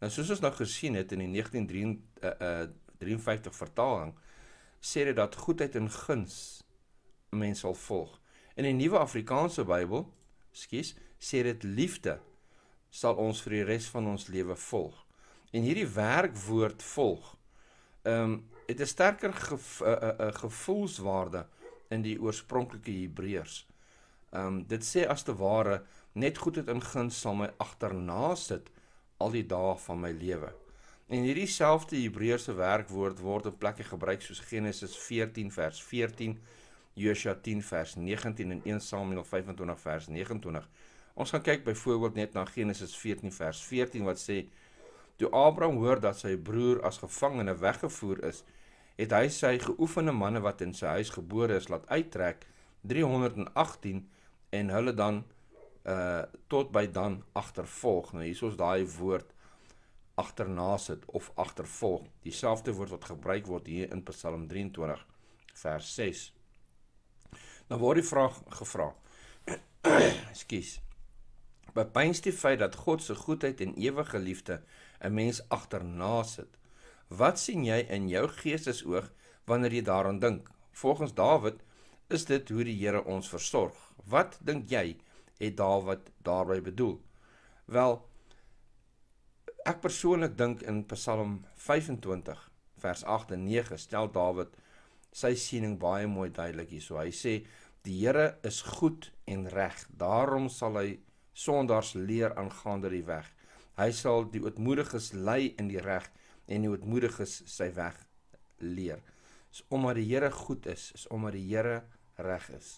Nou soos ons nou gesien het in die 1953 uh, uh, vertaling sê dit dat goedheid en guns mense sal volg. In die Nuwe Afrikaanse Bybel, skus, sê dit liefde sal ons vir die res van ons lewe volg. En hierdie werkwoord volg ehm um, het 'n sterker gevo uh, eh, uh, eh, uh, eh, gevoelswaarde in die oorspronklike Hebreërs. Ehm um, dit sê as te ware net goed het in guns sal my agterna sit al die dae van my lewe. En hierdie selfde Hebreëse werkwoord word op plekke gebruik soos Genesis 14 vers 14, Josua 10 vers 19 en 1 Samuel 25 vers 29. Ons gaan kyk byvoorbeeld net na Genesis 14 vers 14 wat sê toe Abraham hoor dat sy broer as gevangene weggevoer is, het hy sy geoefende manne wat in sy huis gebore is laat uittrek 318 en hulle dan uh tot by dan agtervolg. Nou hier is ons daai woord agterna sit of agtervolg. Dieselfde woord wat gebruik word hier in Psalm 23 vers 6. Nou word die vraag gevra. Ekskuus. Bepyns die feit dat God se goedheid en ewige liefde 'n mens agterna sit. Wat sien jy in jou geestesoog wanneer jy daaraan dink? Volgens Dawid is dit hoe die Here ons versorg. Wat dink jy het Dawid daarmee bedoel? Wel ek persoonlik dink in Psalm 25 vers 8 en 9 stel Dawid sy siening baie mooi duidelik hier. So hy sê die Here is goed en reg. Daarom sal hy sondaars leer aangaande die weg. Hy sal die ootmoediges lei in die reg en die ootmoediges sy weg leer. Dis so, omdat die Here goed is, is omdat die Here reg is.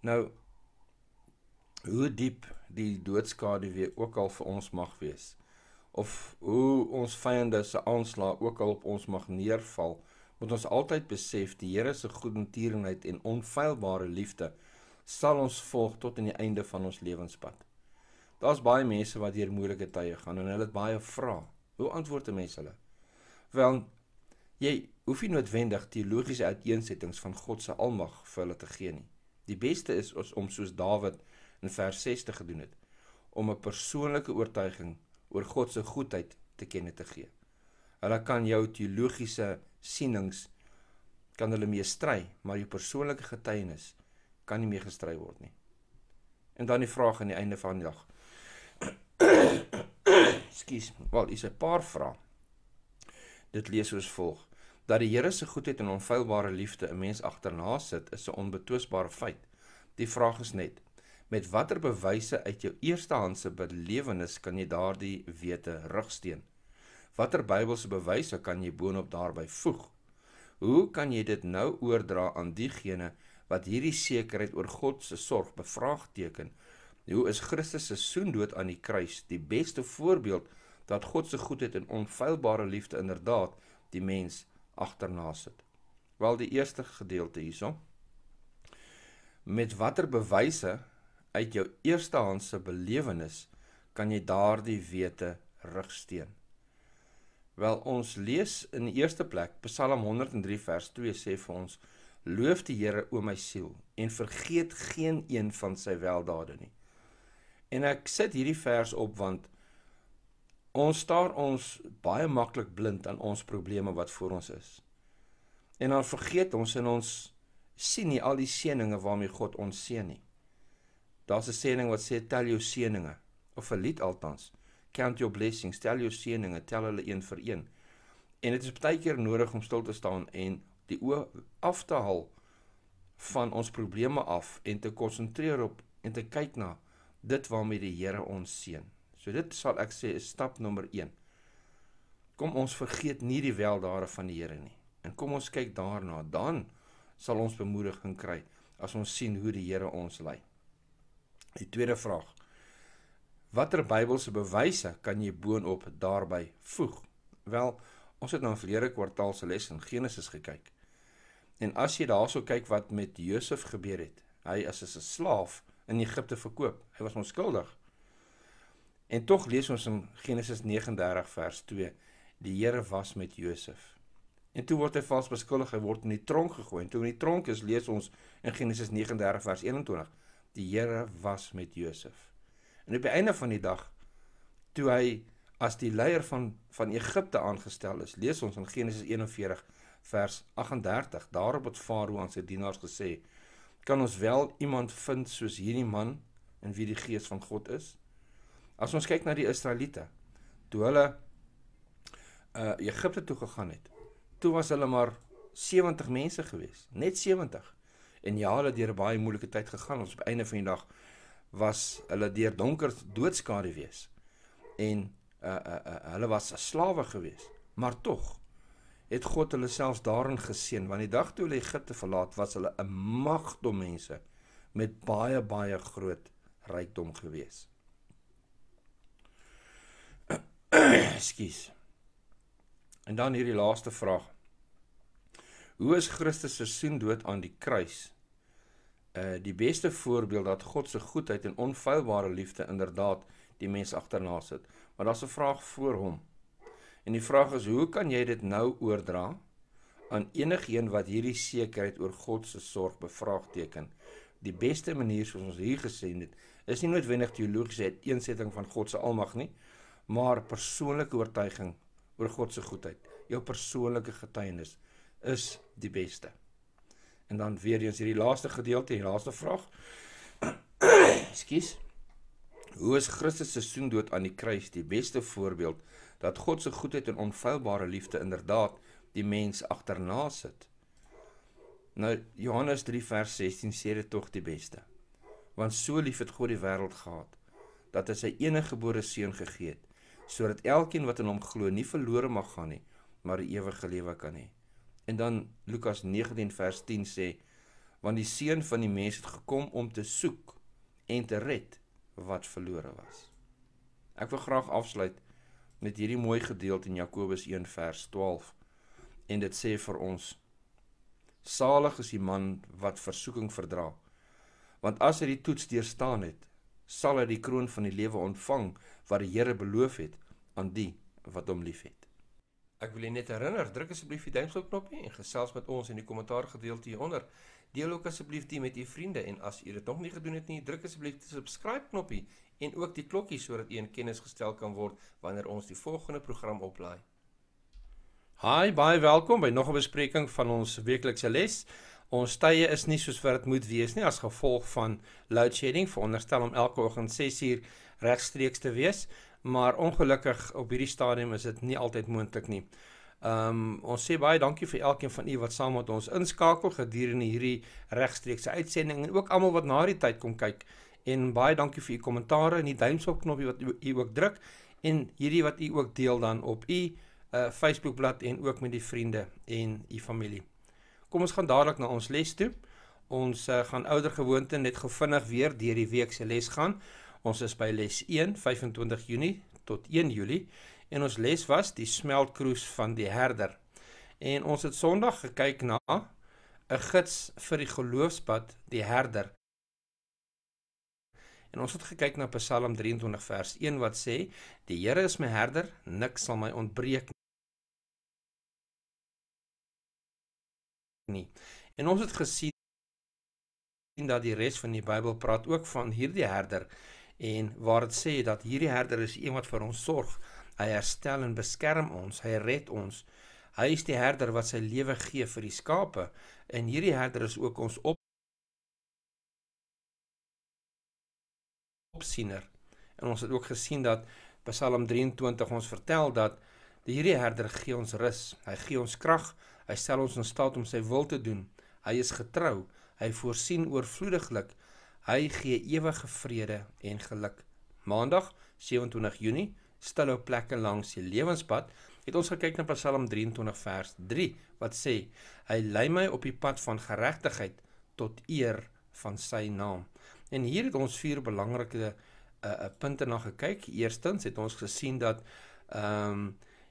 Nou hoe diep die doodskade weer ook al vir ons mag wees of hoe ons vyande se aanslag ook al op ons mag neerval, moet ons altyd besef die Here se goedertierenheid en onfeilbare liefde sal ons volg tot aan die einde van ons lewenspad. Daar's baie mense wat deur moeilike tye gaan en hulle het baie vrae. Hoe antwoord 'n mens hulle? Wel, jy hoef nie noodwendig teologiese uiteensettings van God se almag vir hulle te gee nie. Die beste is ons om soos Dawid in vers 60 gedoen het, om 'n persoonlike oortuiging oor God se goedheid te ken te gee. Hulle kan jou teologiese sienings kan hulle mee stry, maar jou persoonlike getuienis kan nie mee gestry word nie. En dan die vraag aan die einde van die dag. Ekskuus, wel, is 'n paar vrae. Dit lees soos volg dat die Here se goedheid en onfeilbare liefde 'n mens agterna sit, is 'n onbetwisbare feit. Die vraag is net: met watter bewyse uit jou eerstehandse belewenis kan jy daardie wete rugsteun? Watter Bybelse bewyse kan jy boonop daarby voeg? Hoe kan jy dit nou oordra aan diegene wat hierdie sekerheid oor God se sorg bevraagteken? Hoe is Christus se soendood aan die kruis die beste voorbeeld dat God se goedheid en onfeilbare liefde inderdaad die mens agterna sit. Wel die eerste gedeelte hierso. Met watter bewyse uit jou eerstehandse belewenis kan jy daardie wete rigsteen? Wel ons lees in die eerste plek Psalm 103 vers 2 sê vir ons: Loof die Here o my siel en vergeet geen een van sy weldade nie. En ek sit hierdie vers op want Ons staar ons baie maklik blind aan ons probleme wat voor ons is. En dan vergeet ons en ons sien nie al die seënings waarmee God ons seën nie. Daar's 'n seëning wat sê tel jou seënings of 'n lied altans, count your blessings, tel jou seënings, tel hulle een vir een. En dit is baie keer nodig om stil te staan en die oë af te haal van ons probleme af en te konsentreer op en te kyk na dit waarmee die Here ons seën. So dit sal ek sê is stap nommer 1. Kom ons vergeet nie die weldade van die Here nie en kom ons kyk daarna. Dan sal ons bemoediging kry as ons sien hoe die Here ons lei. Die tweede vraag. Watter Bybelse bewyse kan jy boonop daarby voeg? Wel, ons het nou 'n verlede kwartaal se les in Genesis gekyk. En as jy daarsoos kyk wat met Josef gebeur het. Hy as 'n slaaf in Egipte verkoop. Hy was onskuldig. En tog lees ons in Genesis 39 vers 2: Die Here was met Josef. En toe word hy vals beskuldig, hy word in die tronk gegooi. En toe in die tronk is lees ons in Genesis 39 vers 21: Die Here was met Josef. En op die einde van die dag toe hy as die leier van van Egipte aangestel is, lees ons in Genesis 41 vers 38: Daarop het Farao aan sy dienaars gesê: Kan ons wel iemand vind soos hierdie man in wie die gees van God is? As ons kyk na die Israeliete, toe hulle uh eh, Egipte toe gegaan het, toe was hulle maar 70 mense gewees, net 70. En ja, hulle het deur 'n baie moeilike tyd gegaan. Ons op einde van die dag was hulle deur donker doodskare wees. En uh uh, uh hulle was slawe gewees, maar tog het God hulle selfs daarin geseën want die dag toe hulle Egipte verlaat was hulle 'n magdom mense met baie baie groot rykdom gewees. Ekskuus. En dan hierdie laaste vraag. Hoe is Christus se seun dood aan die kruis? Uh die beste voorbeeld dat God se goedheid en onfeilbare liefde inderdaad die mens agterna sit. Maar daar's 'n vraag voor hom. En die vraag is: Hoe kan jy dit nou oordra aan enigeen wat hierdie sekerheid oor God se sorg bevraagteken? Die beste manier soos ons hier gesien het, is nie noodwendig teologiese uiteensetting van God se almag nie, maar persoonlike oortuiging oor God se goedheid, jou persoonlike getuienis is die beste. En dan weer eens hierdie laaste gedeelte, die laaste vraag. Ekskuus. Hoe is Christus se soendood aan die kruis die beste voorbeeld dat God se goedheid en onfeilbare liefde inderdaad die mens agterna sit? Nou Johannes 3 vers 16 sê dit tog die beste. Want so lief het God die wêreld gehad dat hy sy enige gebore seun gegee het sodat elkeen wat in hom glo nie verlore mag gaan nie, maar ewige lewe kan hê. En dan Lukas 19 vers 10 sê: Want die seun van die mens het gekom om te soek en te red wat verlore was. Ek wil graag afsluit met hierdie mooi gedeelte in Jakobus 1 vers 12 en dit sê vir ons: Salig is die man wat versoeking verdra, want as hy die toets deurstaan het, sal hy die kroon van die lewe ontvang wat die Here beloof het aan die wat hom liefhet. Ek wil net herinner, druk asseblief die duimpjie knoppie en gesels met ons in die kommentaar gedeelte hieronder. Deel ook asseblief dit met u vriende en as u dit nog nie gedoen het nie, druk asseblief die subscribe knoppie en ook die klokkie sodat u in kennis gestel kan word wanneer ons die volgende program oplaai. Hi, baie welkom by nog 'n bespreking van ons weeklikse les ons tye is nie soos wat dit moet wees nie as gevolg van load shedding veronderstel om elke oggend 6uur regstreeks te wees maar ongelukkig op hierdie stadium is dit nie altyd moontlik nie. Ehm um, ons sê baie dankie vir elkeen van u wat saam met ons inskakel gedurende hierdie regstreekse uitsending en ook almal wat na die tyd kom kyk en baie dankie vir u kommentaare en die duimpie knoppie wat u ook druk en hierdie wat u ook deel dan op u uh, Facebookblad en ook met die vriende en u familie. Kom ons gaan dadelik na ons les toe. Ons uh, gaan ouer gewoonte net gevinnig weer deur die week se les gaan. Ons is by les 1, 25 Junie tot 1 Julie en ons les was die smeltkroes van die herder. En ons het Sondag gekyk na 'n gids vir die geloofspad, die herder. En ons het gekyk na Psalm 23 vers 1 wat sê: "Die Here is my herder, niks sal my ontbreek." Nie. nie. En ons het gesien dat die res van die Bybel praat ook van hierdie herder en waar dit sê dat hierdie herder is iemand vir ons sorg. Hy herstel en beskerm ons, hy red ons. Hy is die herder wat sy lewe gee vir die skape en hierdie herder is ook ons op opsiener. En ons het ook gesien dat Psalm 23 ons vertel dat die hierdie herder gee ons rus, hy gee ons krag, Hy stel ons in staat om sy wil te doen. Hy is getrou. Hy voorsien oorvloediglik. Hy gee ewige vrede en geluk. Maandag, 27 Junie, stilhou plekke langs die lewenspad. Het ons gekyk na Psalm 23 vers 3 wat sê: Hy lei my op die pad van geregtigheid tot eer van sy naam. En hier het ons vier belangrike uh, punte na gekyk. Eerstens het ons gesien dat ehm um,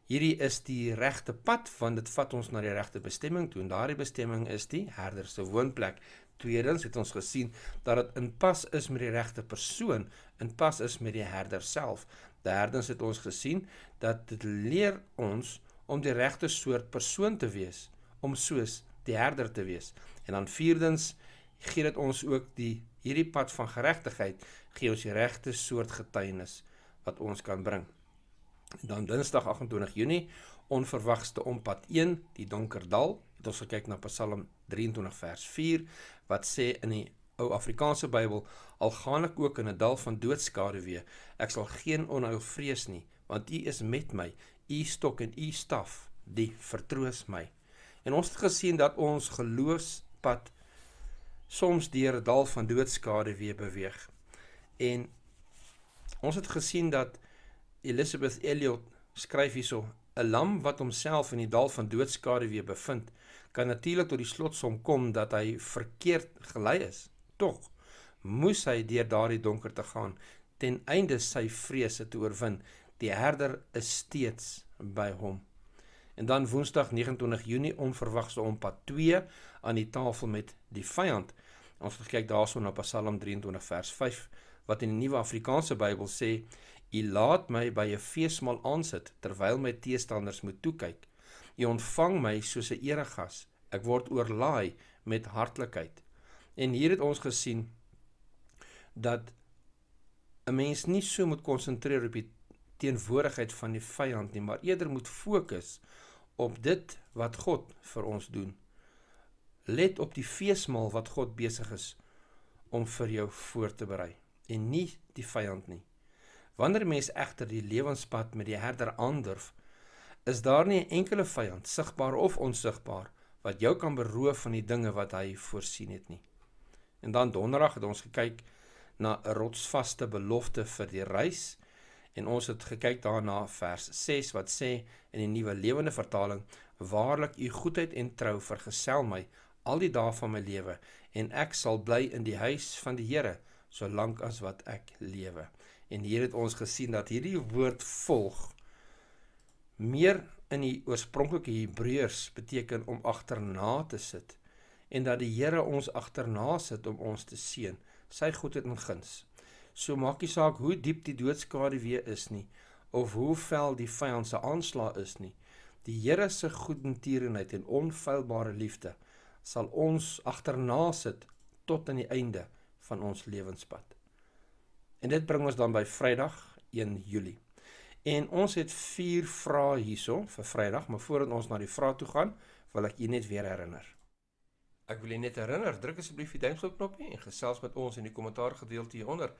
hierdie is die regte pad want dit vat ons na die regte bestemming toe en daardie bestemming is die herder se woonplek. Tweedens het ons gesien dat dit in pas is met die regte persoon, in pas is met die herder self. Derdens het ons gesien dat dit leer ons om die regte soort persoon te wees, om soos die herder te wees. En dan vierdens gee dit ons ook die hierdie pad van geregtigheid gee ons die regte soort getuienis wat ons kan bring. Dan Dinsdag 28 Junie, onverwagste ompad 1, die donker dal. Het ons gekyk na Psalm 23 vers 4 wat sê in die ou Afrikaanse Bybel: Al gaan ek ook in 'n dal van doodskade wees, ek sal geen onheil vrees nie, want U is met my. U stok en U staf, die vertroos my. En ons het gesien dat ons geloofspad soms deur 'n dal van doodskade weer beweeg. En ons het gesien dat Elizabeth Elliot skryf hierso: 'n Lam wat homself in die dal van doodskade weer bevind, kan natuurlik tot die slotsom kom dat hy verkeerd gelei is. Tog moes hy deur daardie donker te gaan ten einde sy vrese te oorwin. Die herder is steeds by hom. En dan Woensdag 29 Junie onverwagse ompad 2 aan die tafel met die vyand. Ons kyk daarsonder op Psalm 23 vers 5 wat in die Nuwe Afrikaanse Bybel sê U laat my by 'n feesmaal aansit terwyl my teestanders moet toekyk. U ontvang my soos 'n eregas. Ek word oorlaai met hartlikheid. En hier het ons gesien dat 'n mens nie so moet konsentreer op die teenwoordigheid van die vyand nie, maar eerder moet fokus op dit wat God vir ons doen. Let op die feesmaal wat God besig is om vir jou voor te berei en nie die vyand nie. Wanneer 'n mens egter die lewenspad met die herder aandurf, is daar nie 'n enkele vyand, sigbaar of onsigbaar, wat jou kan beroof van die dinge wat hy voorsien het nie. En dan donderdag het ons gekyk na 'n rotsvaste belofte vir die reis en ons het gekyk daarna vers 6 wat sê in die nuwe lewende vertaling waarlik u goedheid en trou vergesel my al die dae van my lewe en ek sal bly in die huis van die Here solank as wat ek lewe En hier het ons gesien dat hierdie woord volg meer in die oorspronklike Hebreërs beteken om agterna te sit en dat die Here ons agterna sit om ons te seën. Sy goedheid en guns. So maakie saak hoe diep die doodskaduwee is nie of hoe vel die vyand se aanslag is nie. Die Here se goedentierenheid en onfeilbare liefde sal ons agternaasit tot aan die einde van ons lewenspad. En dit bring ons dan by Vrydag 1 Julie. En ons het vier vrae hierso vir Vrydag, maar voordat ons na die vrae toe gaan, wil ek julle net weer herinner. Ek wil julle net herinner, druk asseblief die duimpie knoppie en gesels met ons in die kommentaar gedeelte hieronder.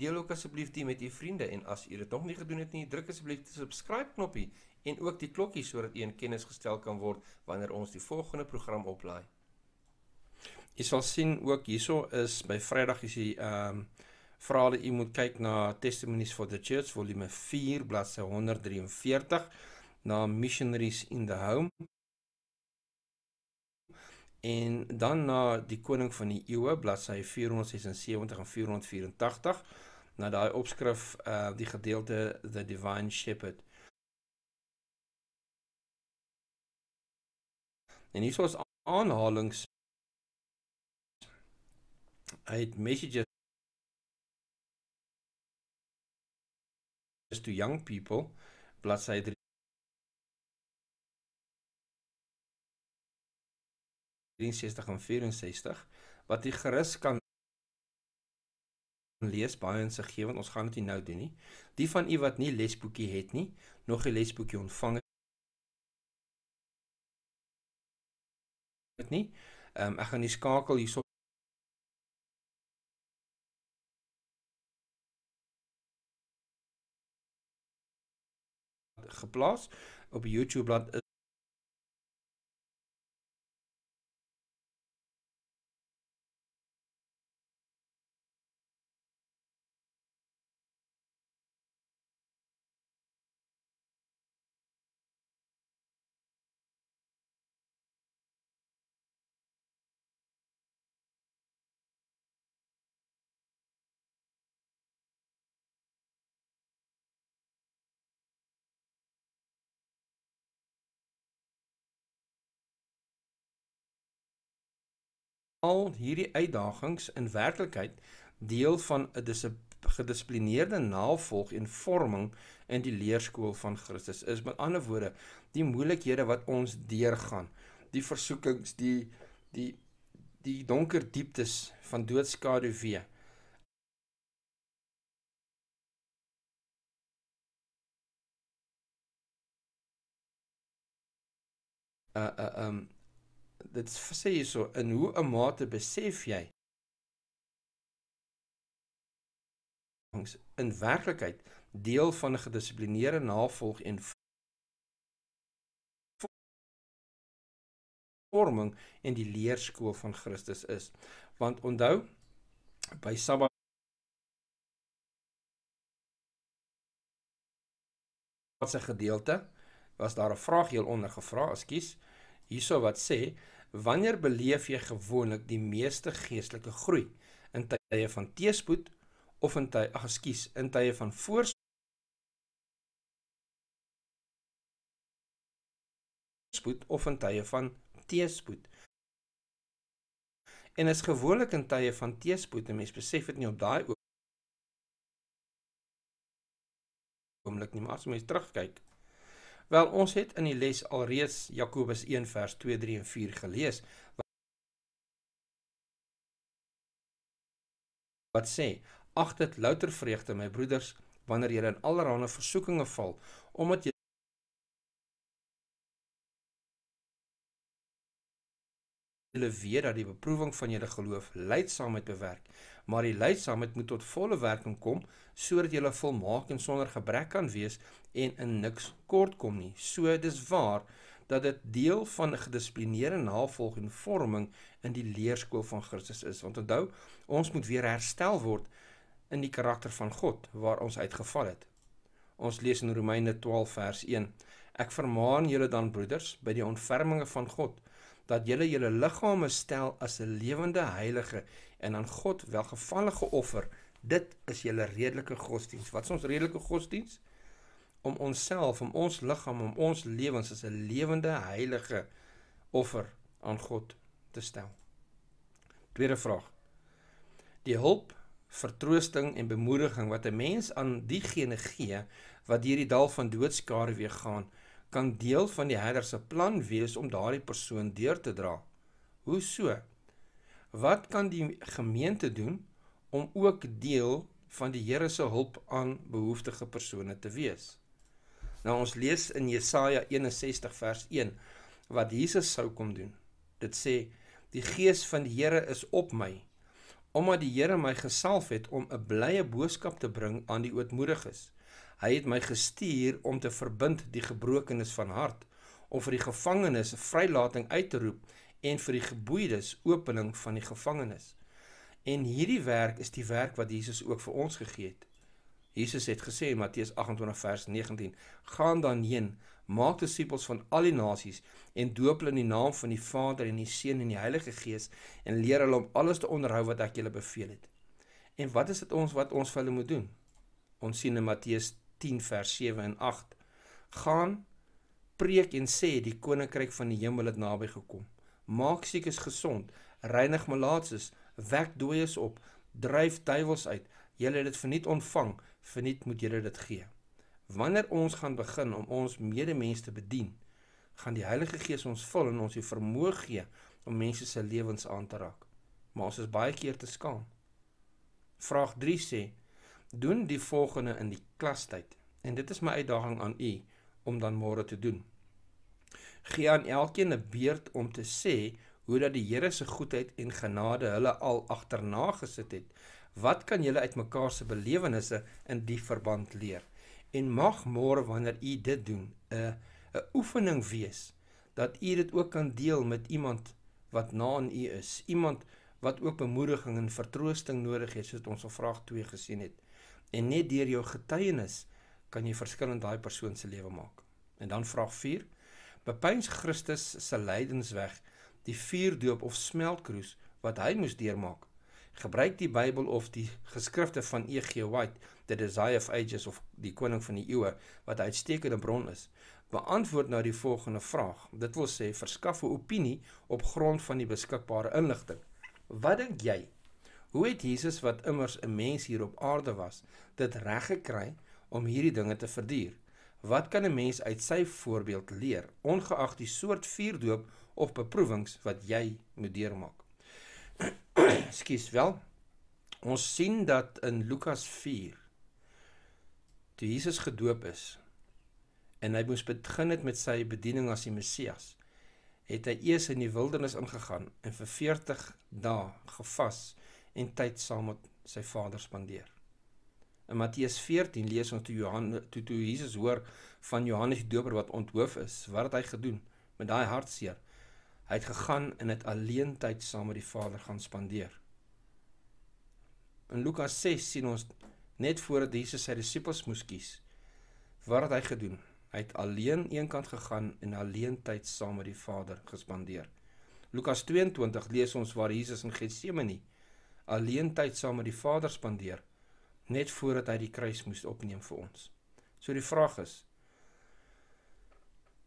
Deel ook asseblief dit met u vriende en as u dit nog nie gedoen het nie, druk asseblief die subscribe knoppie en ook die klokkie sodat u in kennis gestel kan word wanneer ons die volgende program oplaai. Jy sal sien ook hierso is by Vrydag is die ehm um, vra hulle u moet kyk na Testimonies for the Church volume 4 bladsy 143 na Missionaries in the Home en dan na die koning van die eeue bladsy 476 en 484 na daai opskrif eh uh, die gedeelte the divine shepherd en hier is aanhalings uit messages is to young people, bladsy 3. en 64 wat jy gerus kan lees baie insiggewend ons gaan dit nou doen nie die van u wat nie lesboekie het nie nog 'n lesboekie ontvang het nie um, ek gaan die skakel hierso geplaas op YouTube laat al hierdie uitdagings in werklikheid deel van 'n gedissiplineerde navolg en vorming in die leerskool van Christus is. Met ander woorde, die moeilikhede wat ons deurgaan, die versoekings, die die die donker dieptes van doodskaduwee uh eh, uh eh, um ehm, dit sê hierso in hoe 'n mate besef jy ons in werklikheid deel van 'n gedissiplineerde navolg en vorming in die leerskool van Christus is. Want onthou by Sabbat wat se gedeelte was daar 'n vraag heel onder gevra, ekskuus, hierso wat sê Wanneer beleef jy gewoonlik die meeste geestelike groei? In tye van teëspoed of in tye, ag skus, in tye van voorspoed of in tye van teëspoed? En is gewoonlik in tye van teëspoed, mense besef dit nie op daai oomblik nie, maar as mens terugkyk, Wel ons het in die les alreeds Jakobus 1 vers 2, 3 en 4 gelees. Wat sê? Ag dit louter vreugde my broeders wanneer julle in allerlei versoekinge val, omdat julle hulle weet dat die beproewing van julle geloof leidsaamheid bewerk maar die leidsaamheid moet tot volle werking kom sodat jy volmaak en sonder gebrek kan wees en in niks kort kom nie. So dis waar dat dit deel van 'n gedissiplineerde navolging en vorming in die leerskool van Christus is. Want onthou, ons moet weer herstel word in die karakter van God waar ons uitgeval het. Ons lees in Romeine 12 vers 1. Ek vermaan julle dan broeders by die ontferminge van God dat julle julle liggame stel as 'n lewende heilige en aan God welgevallige offer. Dit is julle redelike godsdiens. Wat is ons redelike godsdiens? Om onsself, om ons liggaam, om ons lewens as 'n lewende heilige offer aan God te stel. Tweede vraag. Die hulp, vertroosting en bemoediging wat 'n mens aan diegene gee wat hierdie dal van doodskare weer gaan, kan deel van die herder se plan wees om daardie persoon deur te dra. Hoe so? Wat kan die gemeente doen om ook deel van die Here se hulp aan behoeftige persone te wees? Nou ons lees in Jesaja 61 vers 1 wat Jesus sou kom doen. Dit sê: "Die gees van die Here is op my, omdat die Here my gesalf het om 'n blye boodskap te bring aan die ootmoediges." Hy het my gestuur om te verbind die gebrokenes van hart, om vir die gevangenes vrylating uit te roep en vir die geboeides opening van die gevangenes. En hierdie werk is die werk wat Jesus ook vir ons gegee het. Jesus het gesê in Matteus 28 vers 19: "Gaan dan heen, maak disippels van al die nasies en doop hulle in die naam van die Vader en die Seun en die Heilige Gees en leer hulle om alles te onderhou wat ek julle beveel het." En wat is dit ons wat ons vir hulle moet doen? Ons sien in Matteus 10 vers 7 en 8 gaan preek en sê die koninkryk van die hemel het naby gekom. Maak siekes gesond, reinig malaatses, wek dooies op, dryf duiwels uit. Julle het dit verniet ontvang, verniet moet julle dit gee. Wanneer ons gaan begin om ons medemens te bedien, gaan die Heilige Gees ons vul en ons die vermoë gee om mense se lewens aan te raak. Maar ons is baie keer te skaam. Vraag 3 sê: doen die volgende in die klastyd. En dit is my uitdaging aan u om dan môre te doen. Gee aan elkeen 'n beurt om te sê hoe dat die Here se goedheid en genade hulle al agterna gesit het. Wat kan julle uit mekaar se belewennisse in die verband leer? En mag môre wanneer u dit doen, 'n 'n oefening wees dat u dit ook kan deel met iemand wat na aan u is, iemand wat ook bemoediging en vertroosting nodig het, soos ons op vraag 2 gesien het. En net deur jou getuienis kan jy verskil in daai persoon se lewe maak. En dan vraag 4: Bepyns Christus se lydensweg, die vuurdoop of smeltkroes wat hy moes deurmaak? Gebruik die Bybel of die geskrifte van E.G. White, The Desire of Ages of die Koning van die Eeue wat 'n uitstekende bron is. Beantwoord nou die volgende vraag. Dit wil sê verskaf 'n opinie op grond van die beskikbare inligting. Wat dink jy? Hoe het Jesus wat immers 'n mens hier op aarde was, dit reg gekry om hierdie dinge te verduur? Wat kan 'n mens uit sy voorbeeld leer, ongeag die soort vuurdoop of beproewings wat jy moet deurmaak? Skus wel. Ons sien dat in Lukas 4 toe Jesus gedoop is en hy moes begin het met sy bediening as die Messias, het hy eers in die wildernis ingegaan en vir 40 dae gevas en tyd saam met sy Vader spandeer. In Matteus 14 lees ons toe Johannes toe toe Jesus hoor van Johannes die Doper wat onthoof is, wat het hy gedoen met daai hartseer? Hy het gegaan en dit alleen tyd saam met die Vader gaan spandeer. In Lukas 6 sien ons net voordat Jesus sy disippels moes kies, wat het hy gedoen? Hy het alleen eenkant gegaan en alleen tyd saam met die Vader gespandeer. Lukas 22 lees ons waar Jesus in Getsemane alleen tyd saam met die Vader spandeer net voordat hy die kruis moes opneem vir ons. So die vraag is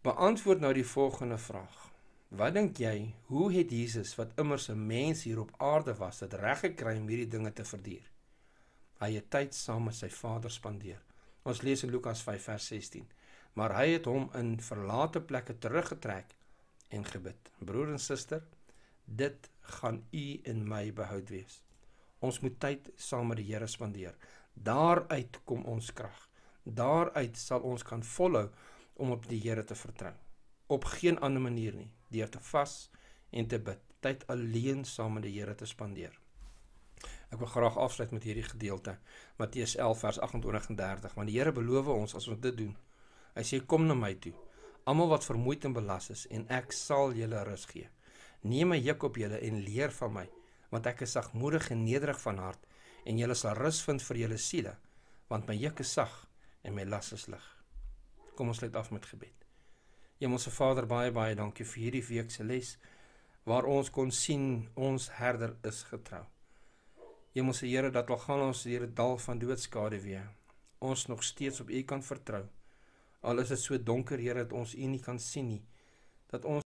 beantwoord nou die volgende vraag. Wat dink jy, hoe het Jesus wat immers 'n mens hier op aarde was, dit reg gekry om hierdie dinge te verduur? Hy het tyd saam met sy Vader spandeer. Ons lees in Lukas 5 vers 16. Maar hy het hom in verlate plekke teruggetrek en gebid. Broer en suster, dit gaan u en my behoud wees. Ons moet tyd saam met die Here spandeer. Daaruit kom ons krag. Daaruit sal ons kan volhou om op die Here te vertrou. Op geen ander manier nie, deur te vas en te bid. Tyd alleen saam met die Here te spandeer. Ek wil graag afsluit met hierdie gedeelte, Matteus 11 vers 28 en 30, want die Here beloof ons as ons dit doen. Hy sê kom na my toe, almal wat vermoeid en belas is en ek sal julle rus gee. Neem my juk op julle en leer van my, want ek is sagmoedig en nederig van hart en julle sal rus vind vir julle siele want my juk is sag en my las is lig. Kom ons sluit af met gebed. Hemelse Vader, baie baie dankie vir hierdie week se les waar ons kon sien ons herder is getrou. Hemelse Here, dat al gaan ons deur 'n dal van doodskade weer, ons nog steeds op U kan vertrou. Al is dit so donker, Here, dat ons U nie kan sien nie, dat ons